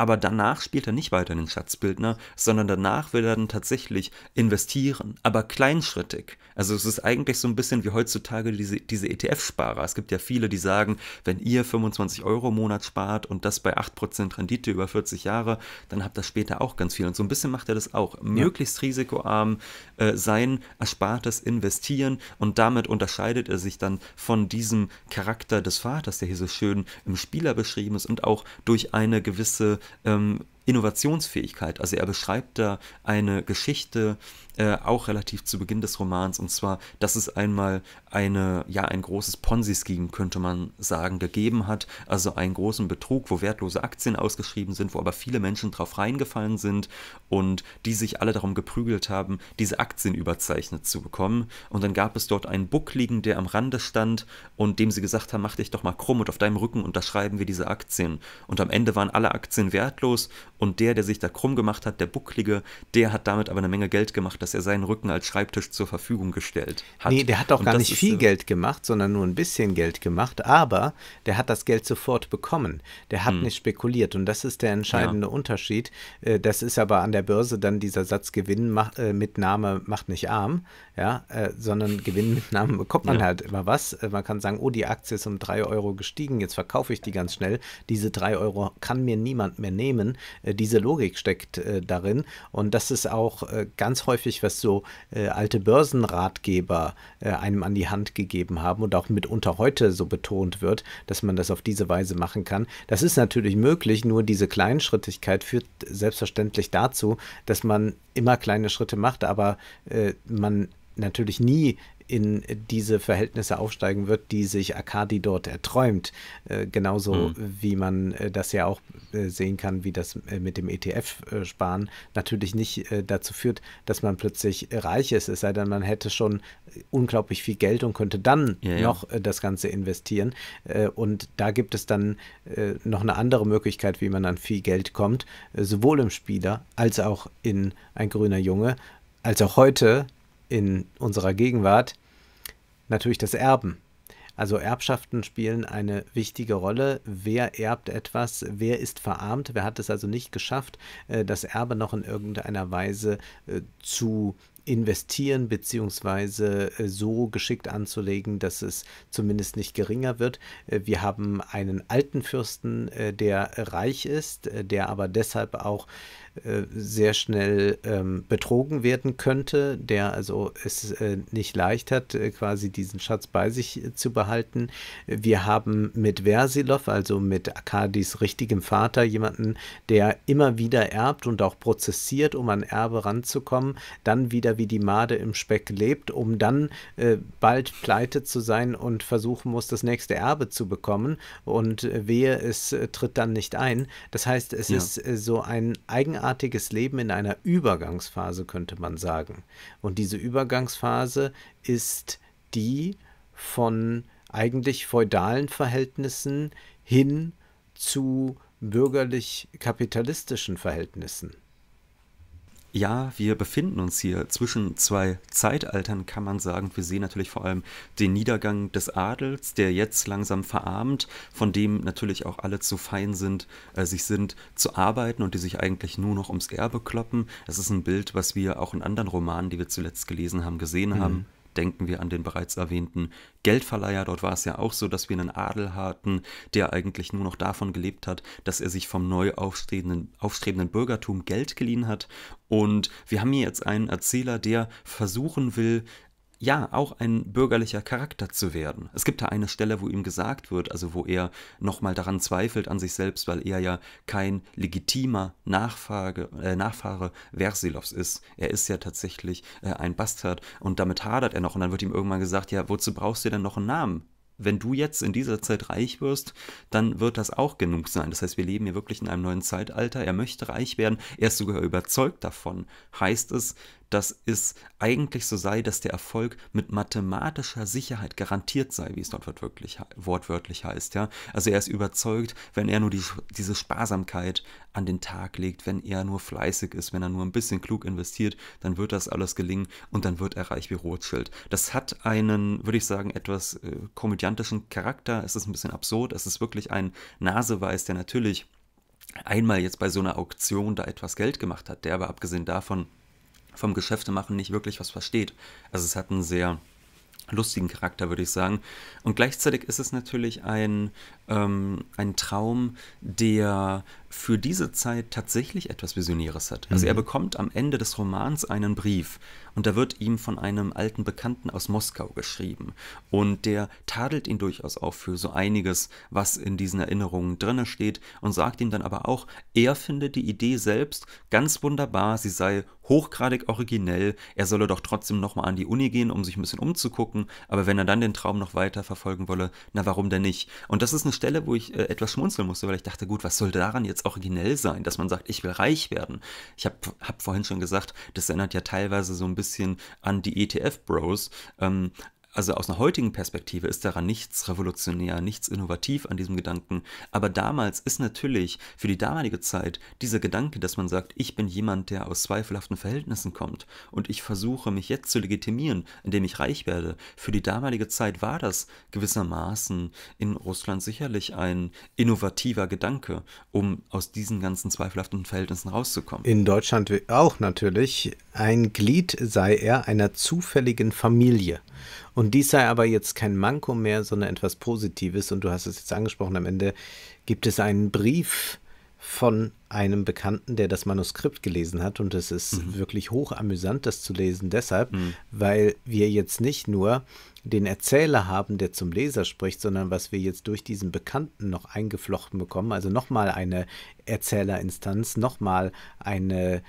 aber danach spielt er nicht weiter in den Schatzbildner, sondern danach will er dann tatsächlich investieren, aber kleinschrittig. Also es ist eigentlich so ein bisschen wie heutzutage diese, diese ETF-Sparer. Es gibt ja viele, die sagen, wenn ihr 25 Euro im Monat spart und das bei 8% Rendite über 40 Jahre, dann habt ihr später auch ganz viel. Und so ein bisschen macht er das auch. Ja. Möglichst risikoarm äh, sein Erspartes investieren und damit unterscheidet er sich dann von diesem Charakter des Vaters, der hier so schön im Spieler beschrieben ist und auch durch eine gewisse ähm, Innovationsfähigkeit. Also er beschreibt da eine Geschichte äh, auch relativ zu Beginn des Romans. Und zwar, dass es einmal eine, ja, ein großes Ponzi-Scheme, könnte man sagen, gegeben hat. Also einen großen Betrug, wo wertlose Aktien ausgeschrieben sind, wo aber viele Menschen drauf reingefallen sind und die sich alle darum geprügelt haben, diese Aktien überzeichnet zu bekommen. Und dann gab es dort einen Buckligen, der am Rande stand und dem sie gesagt haben, mach dich doch mal krumm und auf deinem Rücken unterschreiben wir diese Aktien. Und am Ende waren alle Aktien wertlos und der, der sich da krumm gemacht hat, der Bucklige, der hat damit aber eine Menge Geld gemacht, das dass er seinen Rücken als Schreibtisch zur Verfügung gestellt hat. Nee, der hat auch und gar nicht viel äh, Geld gemacht, sondern nur ein bisschen Geld gemacht, aber der hat das Geld sofort bekommen. Der hat hm. nicht spekuliert und das ist der entscheidende ja. Unterschied. Äh, das ist aber an der Börse dann dieser Satz Gewinn mach, äh, macht nicht arm ja, äh, sondern Gewinnmitnahmen bekommt man ja. halt immer was. Äh, man kann sagen, oh, die Aktie ist um 3 Euro gestiegen, jetzt verkaufe ich die ganz schnell. Diese 3 Euro kann mir niemand mehr nehmen. Äh, diese Logik steckt äh, darin und das ist auch äh, ganz häufig, was so äh, alte Börsenratgeber einem an die Hand gegeben haben und auch mitunter heute so betont wird, dass man das auf diese Weise machen kann. Das ist natürlich möglich, nur diese Kleinschrittigkeit führt selbstverständlich dazu, dass man immer kleine Schritte macht, aber man natürlich nie in diese Verhältnisse aufsteigen wird, die sich Akadi dort erträumt. Äh, genauso mhm. wie man äh, das ja auch äh, sehen kann, wie das äh, mit dem ETF-Sparen äh, natürlich nicht äh, dazu führt, dass man plötzlich reich ist, es sei denn, man hätte schon unglaublich viel Geld und könnte dann ja, ja. noch das Ganze investieren. und da gibt es dann noch eine andere Möglichkeit, wie man an viel Geld kommt, sowohl im Spieler als auch in ein grüner Junge, als auch heute in unserer Gegenwart natürlich das Erben. Also Erbschaften spielen eine wichtige Rolle. Wer erbt etwas? Wer ist verarmt? Wer hat es also nicht geschafft, äh, das Erbe noch in irgendeiner Weise äh, zu investieren beziehungsweise äh, so geschickt anzulegen, dass es zumindest nicht geringer wird. Äh, wir haben einen alten Fürsten, äh, der reich ist, der aber deshalb auch sehr schnell ähm, betrogen werden könnte, der also es äh, nicht leicht hat, äh, quasi diesen Schatz bei sich äh, zu behalten. Wir haben mit Versilov, also mit Akadis richtigem Vater, jemanden, der immer wieder erbt und auch prozessiert, um an Erbe ranzukommen, dann wieder wie die Made im Speck lebt, um dann äh, bald pleite zu sein und versuchen muss, das nächste Erbe zu bekommen. Und äh, wehe, es äh, tritt dann nicht ein. Das heißt, es ja. ist äh, so ein eigenartiges Leben in einer Übergangsphase, könnte man sagen. Und diese Übergangsphase ist die von eigentlich feudalen Verhältnissen hin zu bürgerlich-kapitalistischen Verhältnissen ja, wir befinden uns hier zwischen zwei Zeitaltern, kann man sagen. Wir sehen natürlich vor allem den Niedergang des Adels, der jetzt langsam verarmt, von dem natürlich auch alle zu fein sind, äh, sich sind zu arbeiten und die sich eigentlich nur noch ums Erbe kloppen. Das ist ein Bild, was wir auch in anderen Romanen, die wir zuletzt gelesen haben, gesehen mhm. haben. Denken wir an den bereits erwähnten Geldverleiher. Dort war es ja auch so, dass wir einen Adel hatten, der eigentlich nur noch davon gelebt hat, dass er sich vom neu aufstrebenden, aufstrebenden Bürgertum Geld geliehen hat. Und wir haben hier jetzt einen Erzähler, der versuchen will, ja, auch ein bürgerlicher Charakter zu werden. Es gibt da eine Stelle, wo ihm gesagt wird, also wo er nochmal daran zweifelt an sich selbst, weil er ja kein legitimer Nachfrage, äh, Nachfahre Versilows ist. Er ist ja tatsächlich äh, ein Bastard und damit hadert er noch und dann wird ihm irgendwann gesagt, ja, wozu brauchst du denn noch einen Namen? Wenn du jetzt in dieser Zeit reich wirst, dann wird das auch genug sein. Das heißt, wir leben hier wirklich in einem neuen Zeitalter. Er möchte reich werden. Er ist sogar überzeugt davon. Heißt es, dass es eigentlich so sei, dass der Erfolg mit mathematischer Sicherheit garantiert sei, wie es dort wortwörtlich heißt. Ja? Also er ist überzeugt, wenn er nur die, diese Sparsamkeit an den Tag legt, wenn er nur fleißig ist, wenn er nur ein bisschen klug investiert, dann wird das alles gelingen und dann wird er reich wie Rothschild. Das hat einen, würde ich sagen, etwas äh, komödiantischen Charakter. Es ist ein bisschen absurd. Es ist wirklich ein Naseweis, der natürlich einmal jetzt bei so einer Auktion da etwas Geld gemacht hat, der aber abgesehen davon vom Geschäftemachen nicht wirklich was versteht. Also es hat einen sehr lustigen Charakter, würde ich sagen. Und gleichzeitig ist es natürlich ein, ähm, ein Traum, der für diese Zeit tatsächlich etwas Visionäres hat. Also mhm. er bekommt am Ende des Romans einen Brief und da wird ihm von einem alten Bekannten aus Moskau geschrieben und der tadelt ihn durchaus auch für so einiges, was in diesen Erinnerungen drinne steht und sagt ihm dann aber auch, er finde die Idee selbst ganz wunderbar, sie sei hochgradig originell, er solle doch trotzdem nochmal an die Uni gehen, um sich ein bisschen umzugucken, aber wenn er dann den Traum noch weiter verfolgen wolle, na warum denn nicht? Und das ist eine Stelle, wo ich äh, etwas schmunzeln musste, weil ich dachte, gut, was soll daran jetzt jetzt originell sein, dass man sagt, ich will reich werden. Ich habe hab vorhin schon gesagt, das erinnert ja teilweise so ein bisschen an die ETF-Bros. Ähm, also aus einer heutigen Perspektive ist daran nichts revolutionär, nichts innovativ an diesem Gedanken. Aber damals ist natürlich für die damalige Zeit dieser Gedanke, dass man sagt, ich bin jemand, der aus zweifelhaften Verhältnissen kommt und ich versuche mich jetzt zu legitimieren, indem ich reich werde. Für die damalige Zeit war das gewissermaßen in Russland sicherlich ein innovativer Gedanke, um aus diesen ganzen zweifelhaften Verhältnissen rauszukommen. In Deutschland auch natürlich. Ein Glied sei er einer zufälligen Familie. Und dies sei aber jetzt kein Manko mehr, sondern etwas Positives. Und du hast es jetzt angesprochen, am Ende gibt es einen Brief von einem Bekannten, der das Manuskript gelesen hat. Und es ist mhm. wirklich amüsant, das zu lesen, deshalb, mhm. weil wir jetzt nicht nur den Erzähler haben, der zum Leser spricht, sondern was wir jetzt durch diesen Bekannten noch eingeflochten bekommen. Also nochmal eine Erzählerinstanz, nochmal eine äh,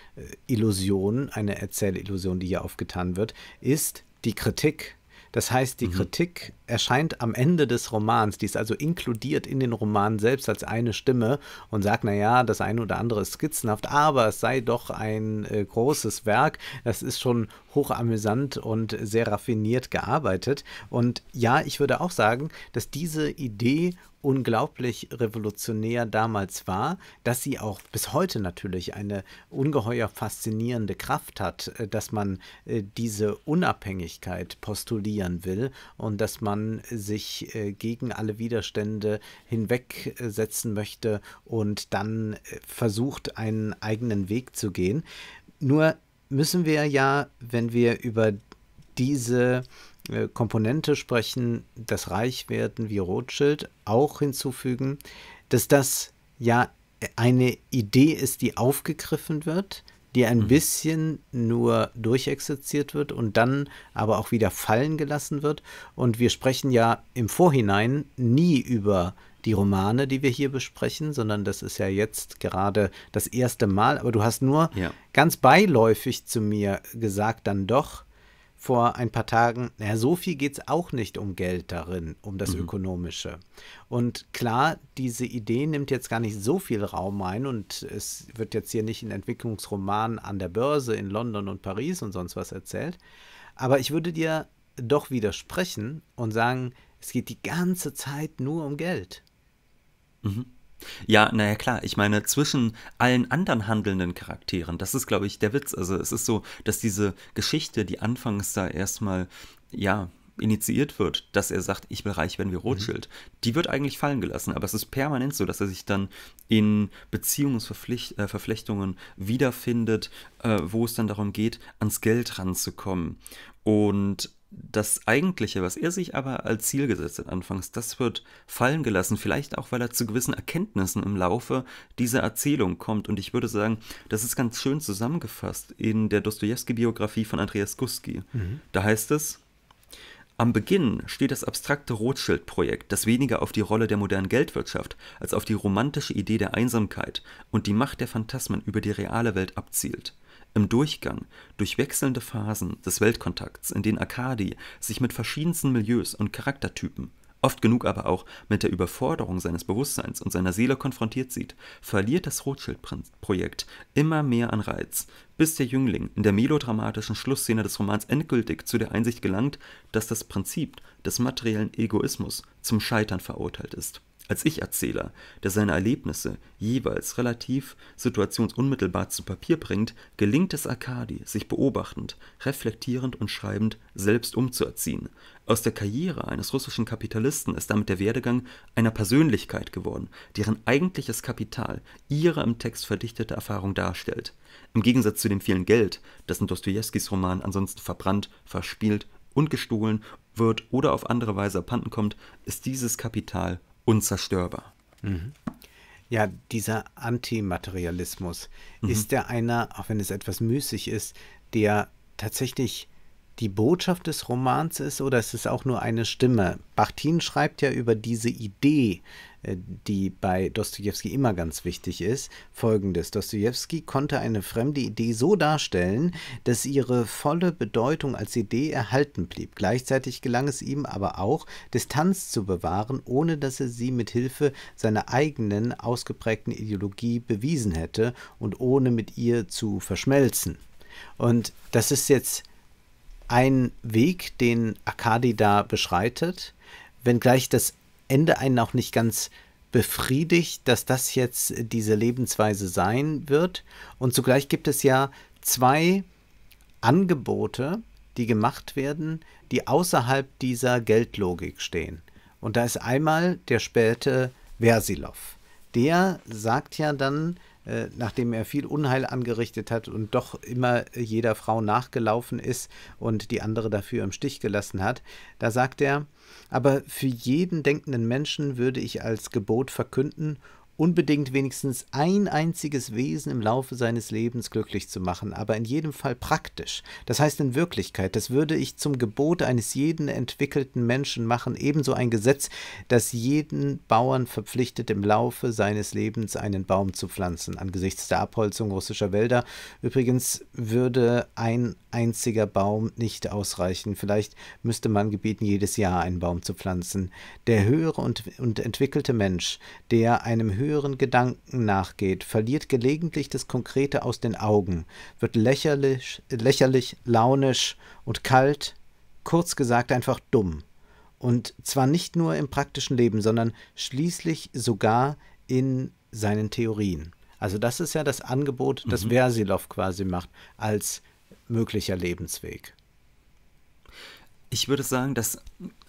Illusion, eine Erzählillusion, die hier aufgetan wird, ist die Kritik das heißt, die mhm. Kritik erscheint am Ende des Romans, die ist also inkludiert in den Roman selbst als eine Stimme und sagt, naja, das eine oder andere ist skizzenhaft, aber es sei doch ein äh, großes Werk. Das ist schon hochamüsant und sehr raffiniert gearbeitet. Und ja, ich würde auch sagen, dass diese Idee unglaublich revolutionär damals war, dass sie auch bis heute natürlich eine ungeheuer faszinierende Kraft hat, äh, dass man äh, diese Unabhängigkeit postulieren will und dass man man sich äh, gegen alle Widerstände hinwegsetzen möchte und dann äh, versucht, einen eigenen Weg zu gehen. Nur müssen wir ja, wenn wir über diese äh, Komponente sprechen, das Reichwerden wie Rothschild, auch hinzufügen, dass das ja eine Idee ist, die aufgegriffen wird, die ein mhm. bisschen nur durchexerziert wird und dann aber auch wieder fallen gelassen wird. Und wir sprechen ja im Vorhinein nie über die Romane, die wir hier besprechen, sondern das ist ja jetzt gerade das erste Mal. Aber du hast nur ja. ganz beiläufig zu mir gesagt, dann doch, vor ein paar Tagen, naja, so viel geht es auch nicht um Geld darin, um das mhm. Ökonomische. Und klar, diese Idee nimmt jetzt gar nicht so viel Raum ein und es wird jetzt hier nicht in Entwicklungsromanen an der Börse in London und Paris und sonst was erzählt. Aber ich würde dir doch widersprechen und sagen, es geht die ganze Zeit nur um Geld. Mhm. Ja, naja, klar. Ich meine, zwischen allen anderen handelnden Charakteren, das ist, glaube ich, der Witz. Also, es ist so, dass diese Geschichte, die anfangs da erstmal, ja, initiiert wird, dass er sagt, ich will reich werden wie mhm. Rothschild, mhm. die wird eigentlich fallen gelassen. Aber es ist permanent so, dass er sich dann in Beziehungsverflechtungen äh, wiederfindet, äh, wo es dann darum geht, ans Geld ranzukommen. Und das Eigentliche, was er sich aber als Ziel gesetzt hat anfangs, das wird fallen gelassen, vielleicht auch, weil er zu gewissen Erkenntnissen im Laufe dieser Erzählung kommt. Und ich würde sagen, das ist ganz schön zusammengefasst in der Dostoevsky-Biografie von Andreas Guski. Mhm. Da heißt es, am Beginn steht das abstrakte Rothschild-Projekt, das weniger auf die Rolle der modernen Geldwirtschaft als auf die romantische Idee der Einsamkeit und die Macht der Phantasmen über die reale Welt abzielt. Im Durchgang durch wechselnde Phasen des Weltkontakts, in denen Arkadi sich mit verschiedensten Milieus und Charaktertypen, oft genug aber auch mit der Überforderung seines Bewusstseins und seiner Seele konfrontiert sieht, verliert das Rothschild-Projekt immer mehr an Reiz, bis der Jüngling in der melodramatischen Schlussszene des Romans endgültig zu der Einsicht gelangt, dass das Prinzip des materiellen Egoismus zum Scheitern verurteilt ist als Ich-Erzähler, der seine Erlebnisse jeweils relativ situationsunmittelbar zu Papier bringt, gelingt es Arkadi, sich beobachtend, reflektierend und schreibend selbst umzuerziehen. Aus der Karriere eines russischen Kapitalisten ist damit der Werdegang einer Persönlichkeit geworden, deren eigentliches Kapital ihre im Text verdichtete Erfahrung darstellt. Im Gegensatz zu dem vielen Geld, das in Dostojewskis Roman ansonsten verbrannt, verspielt und gestohlen wird oder auf andere Weise abhanden kommt, ist dieses Kapital unzerstörbar. Mhm. Ja, dieser Antimaterialismus, mhm. ist der einer, auch wenn es etwas müßig ist, der tatsächlich die Botschaft des Romans ist oder ist es auch nur eine Stimme? Bachtin schreibt ja über diese Idee äh, die bei Dostoevsky immer ganz wichtig ist, folgendes. Dostoevsky konnte eine fremde Idee so darstellen, dass ihre volle Bedeutung als Idee erhalten blieb. Gleichzeitig gelang es ihm aber auch, Distanz zu bewahren, ohne dass er sie mit Hilfe seiner eigenen ausgeprägten Ideologie bewiesen hätte und ohne mit ihr zu verschmelzen. Und das ist jetzt ein Weg, den Akadi da beschreitet, wenngleich das Ende einen auch nicht ganz befriedigt, dass das jetzt diese Lebensweise sein wird. Und zugleich gibt es ja zwei Angebote, die gemacht werden, die außerhalb dieser Geldlogik stehen. Und da ist einmal der späte Versilov. Der sagt ja dann, äh, nachdem er viel Unheil angerichtet hat und doch immer jeder Frau nachgelaufen ist und die andere dafür im Stich gelassen hat, da sagt er, aber für jeden denkenden Menschen würde ich als Gebot verkünden unbedingt wenigstens ein einziges Wesen im Laufe seines Lebens glücklich zu machen, aber in jedem Fall praktisch. Das heißt in Wirklichkeit, das würde ich zum Gebot eines jeden entwickelten Menschen machen, ebenso ein Gesetz, das jeden Bauern verpflichtet, im Laufe seines Lebens einen Baum zu pflanzen. Angesichts der Abholzung russischer Wälder übrigens würde ein einziger Baum nicht ausreichen. Vielleicht müsste man gebieten, jedes Jahr einen Baum zu pflanzen. Der höhere und, und entwickelte Mensch, der einem höheren höheren Gedanken nachgeht, verliert gelegentlich das Konkrete aus den Augen, wird lächerlich, lächerlich, launisch und kalt, kurz gesagt einfach dumm. Und zwar nicht nur im praktischen Leben, sondern schließlich sogar in seinen Theorien. Also das ist ja das Angebot, das mhm. Versilov quasi macht als möglicher Lebensweg. Ich würde sagen, dass,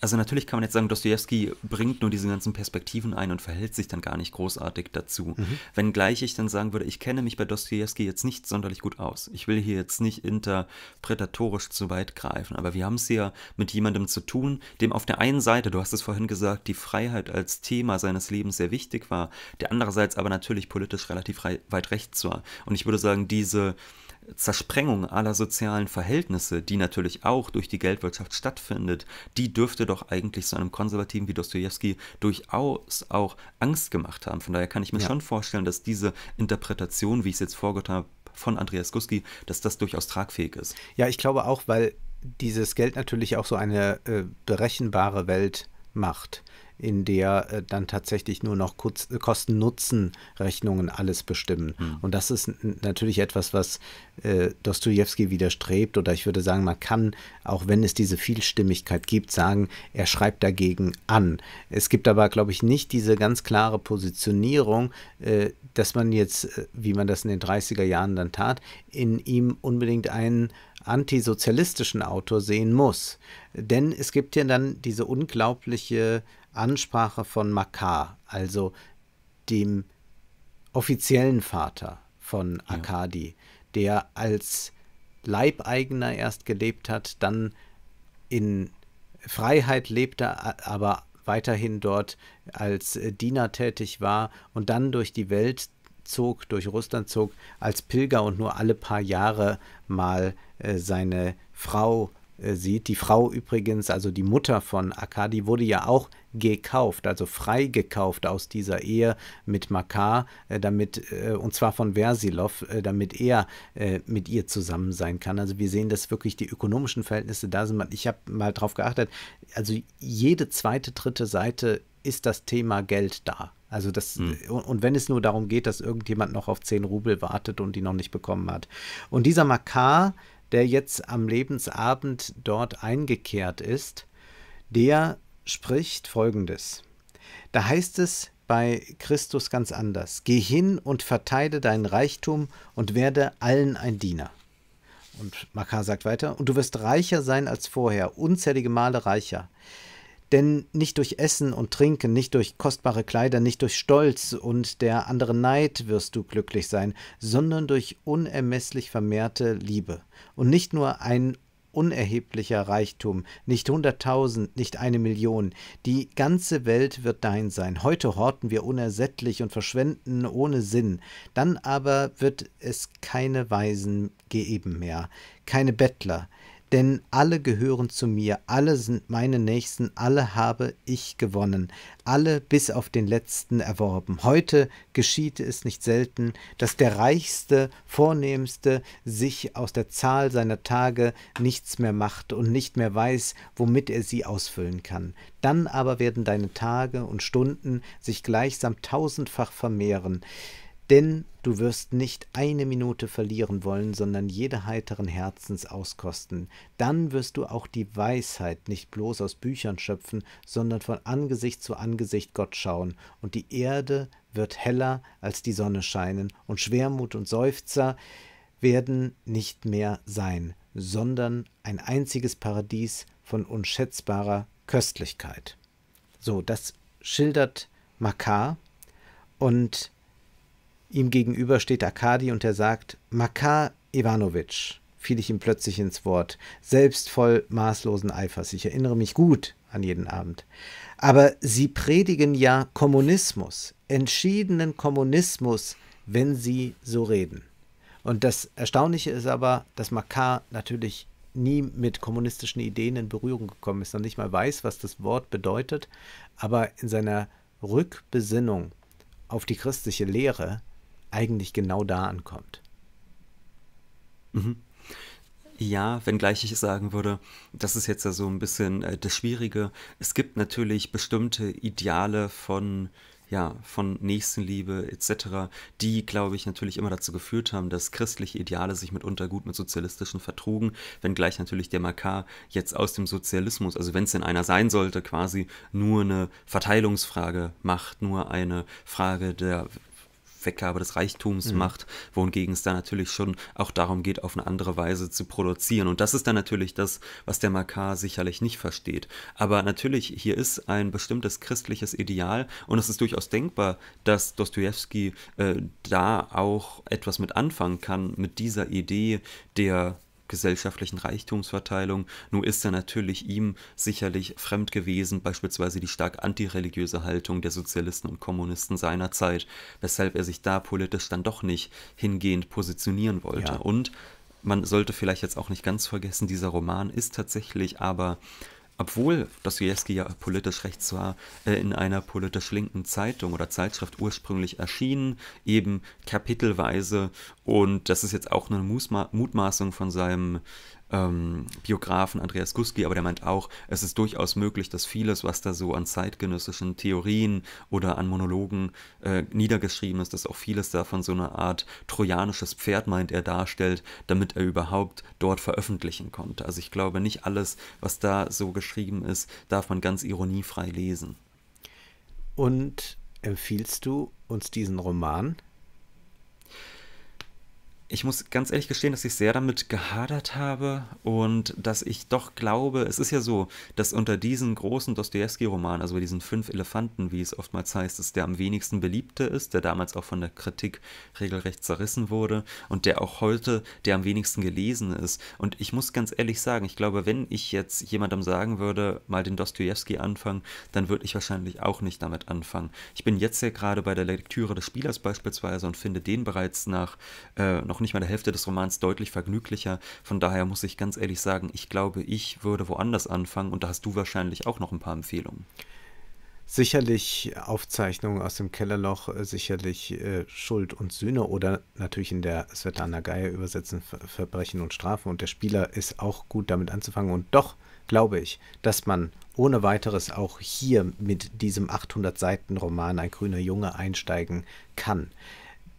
also natürlich kann man jetzt sagen, Dostoevsky bringt nur diese ganzen Perspektiven ein und verhält sich dann gar nicht großartig dazu. Mhm. Wenngleich ich dann sagen würde, ich kenne mich bei Dostoevsky jetzt nicht sonderlich gut aus. Ich will hier jetzt nicht interpretatorisch zu weit greifen, aber wir haben es hier mit jemandem zu tun, dem auf der einen Seite, du hast es vorhin gesagt, die Freiheit als Thema seines Lebens sehr wichtig war, der andererseits aber natürlich politisch relativ weit rechts war. Und ich würde sagen, diese Zersprengung aller sozialen Verhältnisse, die natürlich auch durch die Geldwirtschaft stattfindet, die dürfte doch eigentlich so einem Konservativen wie Dostoevsky durchaus auch Angst gemacht haben. Von daher kann ich mir ja. schon vorstellen, dass diese Interpretation, wie ich es jetzt vorgetan habe, von Andreas Guski, dass das durchaus tragfähig ist. Ja, ich glaube auch, weil dieses Geld natürlich auch so eine äh, berechenbare Welt macht in der äh, dann tatsächlich nur noch äh, Kosten-Nutzen-Rechnungen alles bestimmen. Mhm. Und das ist natürlich etwas, was äh, Dostoevsky widerstrebt. Oder ich würde sagen, man kann, auch wenn es diese Vielstimmigkeit gibt, sagen, er schreibt dagegen an. Es gibt aber, glaube ich, nicht diese ganz klare Positionierung, äh, dass man jetzt, äh, wie man das in den 30er Jahren dann tat, in ihm unbedingt einen antisozialistischen Autor sehen muss. Denn es gibt ja dann diese unglaubliche Ansprache von Makar, also dem offiziellen Vater von Akadi, ja. der als Leibeigener erst gelebt hat, dann in Freiheit lebte, aber weiterhin dort als äh, Diener tätig war und dann durch die Welt zog, durch Russland zog, als Pilger und nur alle paar Jahre mal äh, seine Frau äh, sieht. Die Frau übrigens, also die Mutter von Akadi, wurde ja auch gekauft, also freigekauft aus dieser Ehe mit Makar, äh, damit, äh, und zwar von Versilov, damit er mit ihr zusammen sein kann. Also wir sehen, dass wirklich die ökonomischen Verhältnisse da sind. Ich habe mal drauf geachtet, also jede zweite, dritte Seite ist das Thema Geld da. Also das, hm. und, wenn es nur darum geht, dass irgendjemand noch auf 10 Rubel wartet und die noch nicht bekommen hat. Und dieser Makar der jetzt am Lebensabend dort eingekehrt ist, der spricht Folgendes. Da heißt es bei Christus ganz anders. Geh hin und verteile deinen Reichtum und werde allen ein Diener. Und Makar sagt weiter, und du wirst reicher sein als vorher, unzählige Male reicher. Denn nicht durch Essen und Trinken, nicht durch kostbare Kleider, nicht durch Stolz und der andere Neid wirst du glücklich sein, sondern durch unermesslich vermehrte Liebe. Und nicht nur ein unerheblicher Reichtum, nicht hunderttausend, nicht eine Million. Die ganze Welt wird dein sein. Heute horten wir unersättlich und verschwenden ohne Sinn. Dann aber wird es keine Weisen geben mehr, keine Bettler, denn alle gehören zu mir, alle sind meine Nächsten, alle habe ich gewonnen, alle bis auf den letzten erworben. Heute geschieht es nicht selten, dass der reichste, vornehmste sich aus der Zahl seiner Tage nichts mehr macht und nicht mehr weiß, womit er sie ausfüllen kann. Dann aber werden deine Tage und Stunden sich gleichsam tausendfach vermehren. Denn du wirst nicht eine Minute verlieren wollen, sondern jede heiteren Herzens auskosten. Dann wirst du auch die Weisheit nicht bloß aus Büchern schöpfen, sondern von Angesicht zu Angesicht Gott schauen, und die Erde wird heller als die Sonne scheinen, und Schwermut und Seufzer werden nicht mehr sein, sondern ein einziges Paradies von unschätzbarer Köstlichkeit. So, das schildert Makar und Ihm gegenüber steht Arkadi und er sagt: Makar Ivanovic, fiel ich ihm plötzlich ins Wort, selbst voll maßlosen Eifers. Ich erinnere mich gut an jeden Abend. Aber Sie predigen ja Kommunismus, entschiedenen Kommunismus, wenn Sie so reden. Und das Erstaunliche ist aber, dass Makar natürlich nie mit kommunistischen Ideen in Berührung gekommen ist, noch nicht mal weiß, was das Wort bedeutet, aber in seiner Rückbesinnung auf die christliche Lehre eigentlich genau da ankommt. Mhm. Ja, wenngleich ich sagen würde, das ist jetzt ja so ein bisschen äh, das Schwierige. Es gibt natürlich bestimmte Ideale von ja, von Nächstenliebe etc., die, glaube ich, natürlich immer dazu geführt haben, dass christliche Ideale sich mitunter gut mit sozialistischen vertrugen, wenngleich natürlich der Makar jetzt aus dem Sozialismus, also wenn es denn einer sein sollte, quasi nur eine Verteilungsfrage macht, nur eine Frage der Weggabe des Reichtums mhm. macht, wohingegen es da natürlich schon auch darum geht, auf eine andere Weise zu produzieren. Und das ist dann natürlich das, was der Makar sicherlich nicht versteht. Aber natürlich, hier ist ein bestimmtes christliches Ideal und es ist durchaus denkbar, dass Dostoevsky äh, da auch etwas mit anfangen kann, mit dieser Idee der gesellschaftlichen Reichtumsverteilung. Nur ist er natürlich ihm sicherlich fremd gewesen, beispielsweise die stark antireligiöse Haltung der Sozialisten und Kommunisten seiner Zeit, weshalb er sich da politisch dann doch nicht hingehend positionieren wollte. Ja. Und man sollte vielleicht jetzt auch nicht ganz vergessen, dieser Roman ist tatsächlich aber obwohl Dostoevsky ja politisch rechts war, äh, in einer politisch linken Zeitung oder Zeitschrift ursprünglich erschienen, eben kapitelweise. Und das ist jetzt auch eine Mutmaßung von seinem ähm, Biografen Andreas Guski, aber der meint auch, es ist durchaus möglich, dass vieles, was da so an zeitgenössischen Theorien oder an Monologen äh, niedergeschrieben ist, dass auch vieles davon so eine Art trojanisches Pferd, meint er, darstellt, damit er überhaupt dort veröffentlichen konnte. Also ich glaube, nicht alles, was da so geschrieben ist, darf man ganz ironiefrei lesen. Und empfiehlst du uns diesen Roman? ich muss ganz ehrlich gestehen, dass ich sehr damit gehadert habe und dass ich doch glaube, es ist ja so, dass unter diesen großen Dostoevsky-Romanen, also diesen fünf Elefanten, wie es oftmals heißt, ist der am wenigsten beliebte ist, der damals auch von der Kritik regelrecht zerrissen wurde und der auch heute der am wenigsten gelesen ist. Und ich muss ganz ehrlich sagen, ich glaube, wenn ich jetzt jemandem sagen würde, mal den Dostoevsky anfangen, dann würde ich wahrscheinlich auch nicht damit anfangen. Ich bin jetzt ja gerade bei der Lektüre des Spielers beispielsweise und finde den bereits nach äh, noch nicht mal der Hälfte des Romans deutlich vergnüglicher. Von daher muss ich ganz ehrlich sagen, ich glaube, ich würde woanders anfangen und da hast du wahrscheinlich auch noch ein paar Empfehlungen. Sicherlich Aufzeichnungen aus dem Kellerloch, äh, sicherlich äh, Schuld und Sühne oder natürlich in der Svetlana Geier übersetzen Ver Verbrechen und Strafen. Und der Spieler ist auch gut damit anzufangen. Und doch glaube ich, dass man ohne weiteres auch hier mit diesem 800 Seiten Roman Ein grüner Junge einsteigen kann.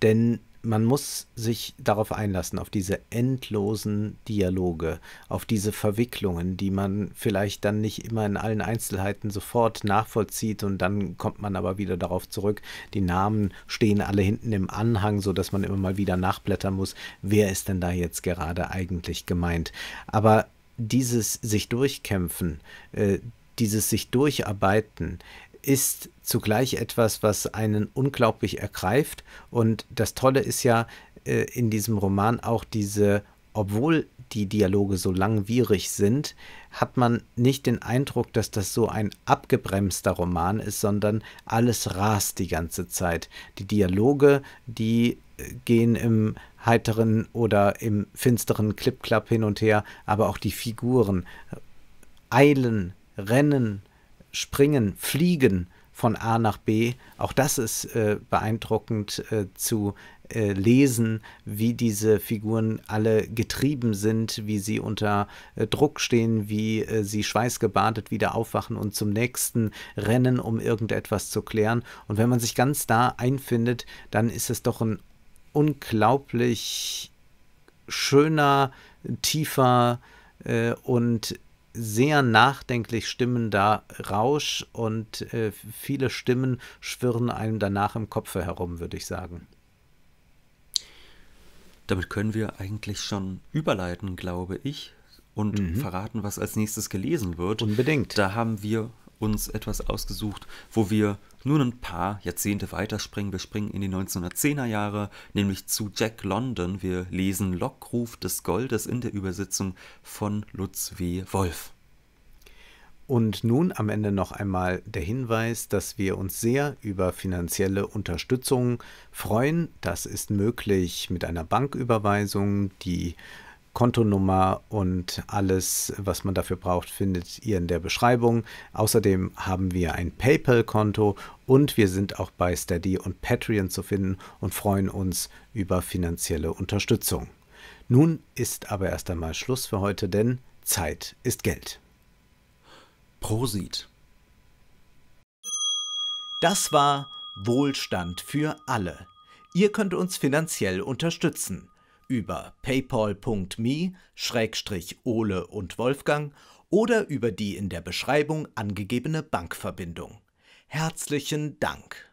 Denn man muss sich darauf einlassen, auf diese endlosen Dialoge, auf diese Verwicklungen, die man vielleicht dann nicht immer in allen Einzelheiten sofort nachvollzieht und dann kommt man aber wieder darauf zurück. Die Namen stehen alle hinten im Anhang, sodass man immer mal wieder nachblättern muss, wer ist denn da jetzt gerade eigentlich gemeint. Aber dieses sich durchkämpfen, äh, dieses sich durcharbeiten, ist zugleich etwas, was einen unglaublich ergreift. Und das Tolle ist ja äh, in diesem Roman auch diese, obwohl die Dialoge so langwierig sind, hat man nicht den Eindruck, dass das so ein abgebremster Roman ist, sondern alles rast die ganze Zeit. Die Dialoge, die äh, gehen im heiteren oder im finsteren Clip-Clap hin und her, aber auch die Figuren äh, eilen, rennen, springen, fliegen von A nach B. Auch das ist äh, beeindruckend äh, zu äh, lesen, wie diese Figuren alle getrieben sind, wie sie unter äh, Druck stehen, wie äh, sie schweißgebadet wieder aufwachen und zum nächsten rennen, um irgendetwas zu klären. Und wenn man sich ganz da einfindet, dann ist es doch ein unglaublich schöner, tiefer äh, und sehr nachdenklich stimmender Rausch und äh, viele Stimmen schwirren einem danach im Kopfe herum, würde ich sagen. Damit können wir eigentlich schon überleiten, glaube ich, und mhm. verraten, was als nächstes gelesen wird. Unbedingt. Da haben wir uns etwas ausgesucht, wo wir nun ein paar Jahrzehnte weiterspringen. Wir springen in die 1910er Jahre, nämlich zu Jack London. Wir lesen Lockruf des Goldes in der Übersetzung von Lutz W. Wolf. Und nun am Ende noch einmal der Hinweis, dass wir uns sehr über finanzielle Unterstützung freuen. Das ist möglich mit einer Banküberweisung, die Kontonummer und alles, was man dafür braucht, findet ihr in der Beschreibung. Außerdem haben wir ein PayPal-Konto und wir sind auch bei Steady und Patreon zu finden und freuen uns über finanzielle Unterstützung. Nun ist aber erst einmal Schluss für heute, denn Zeit ist Geld. Prosit. Das war Wohlstand für alle. Ihr könnt uns finanziell unterstützen über paypal.me-ole und Wolfgang oder über die in der Beschreibung angegebene Bankverbindung. Herzlichen Dank!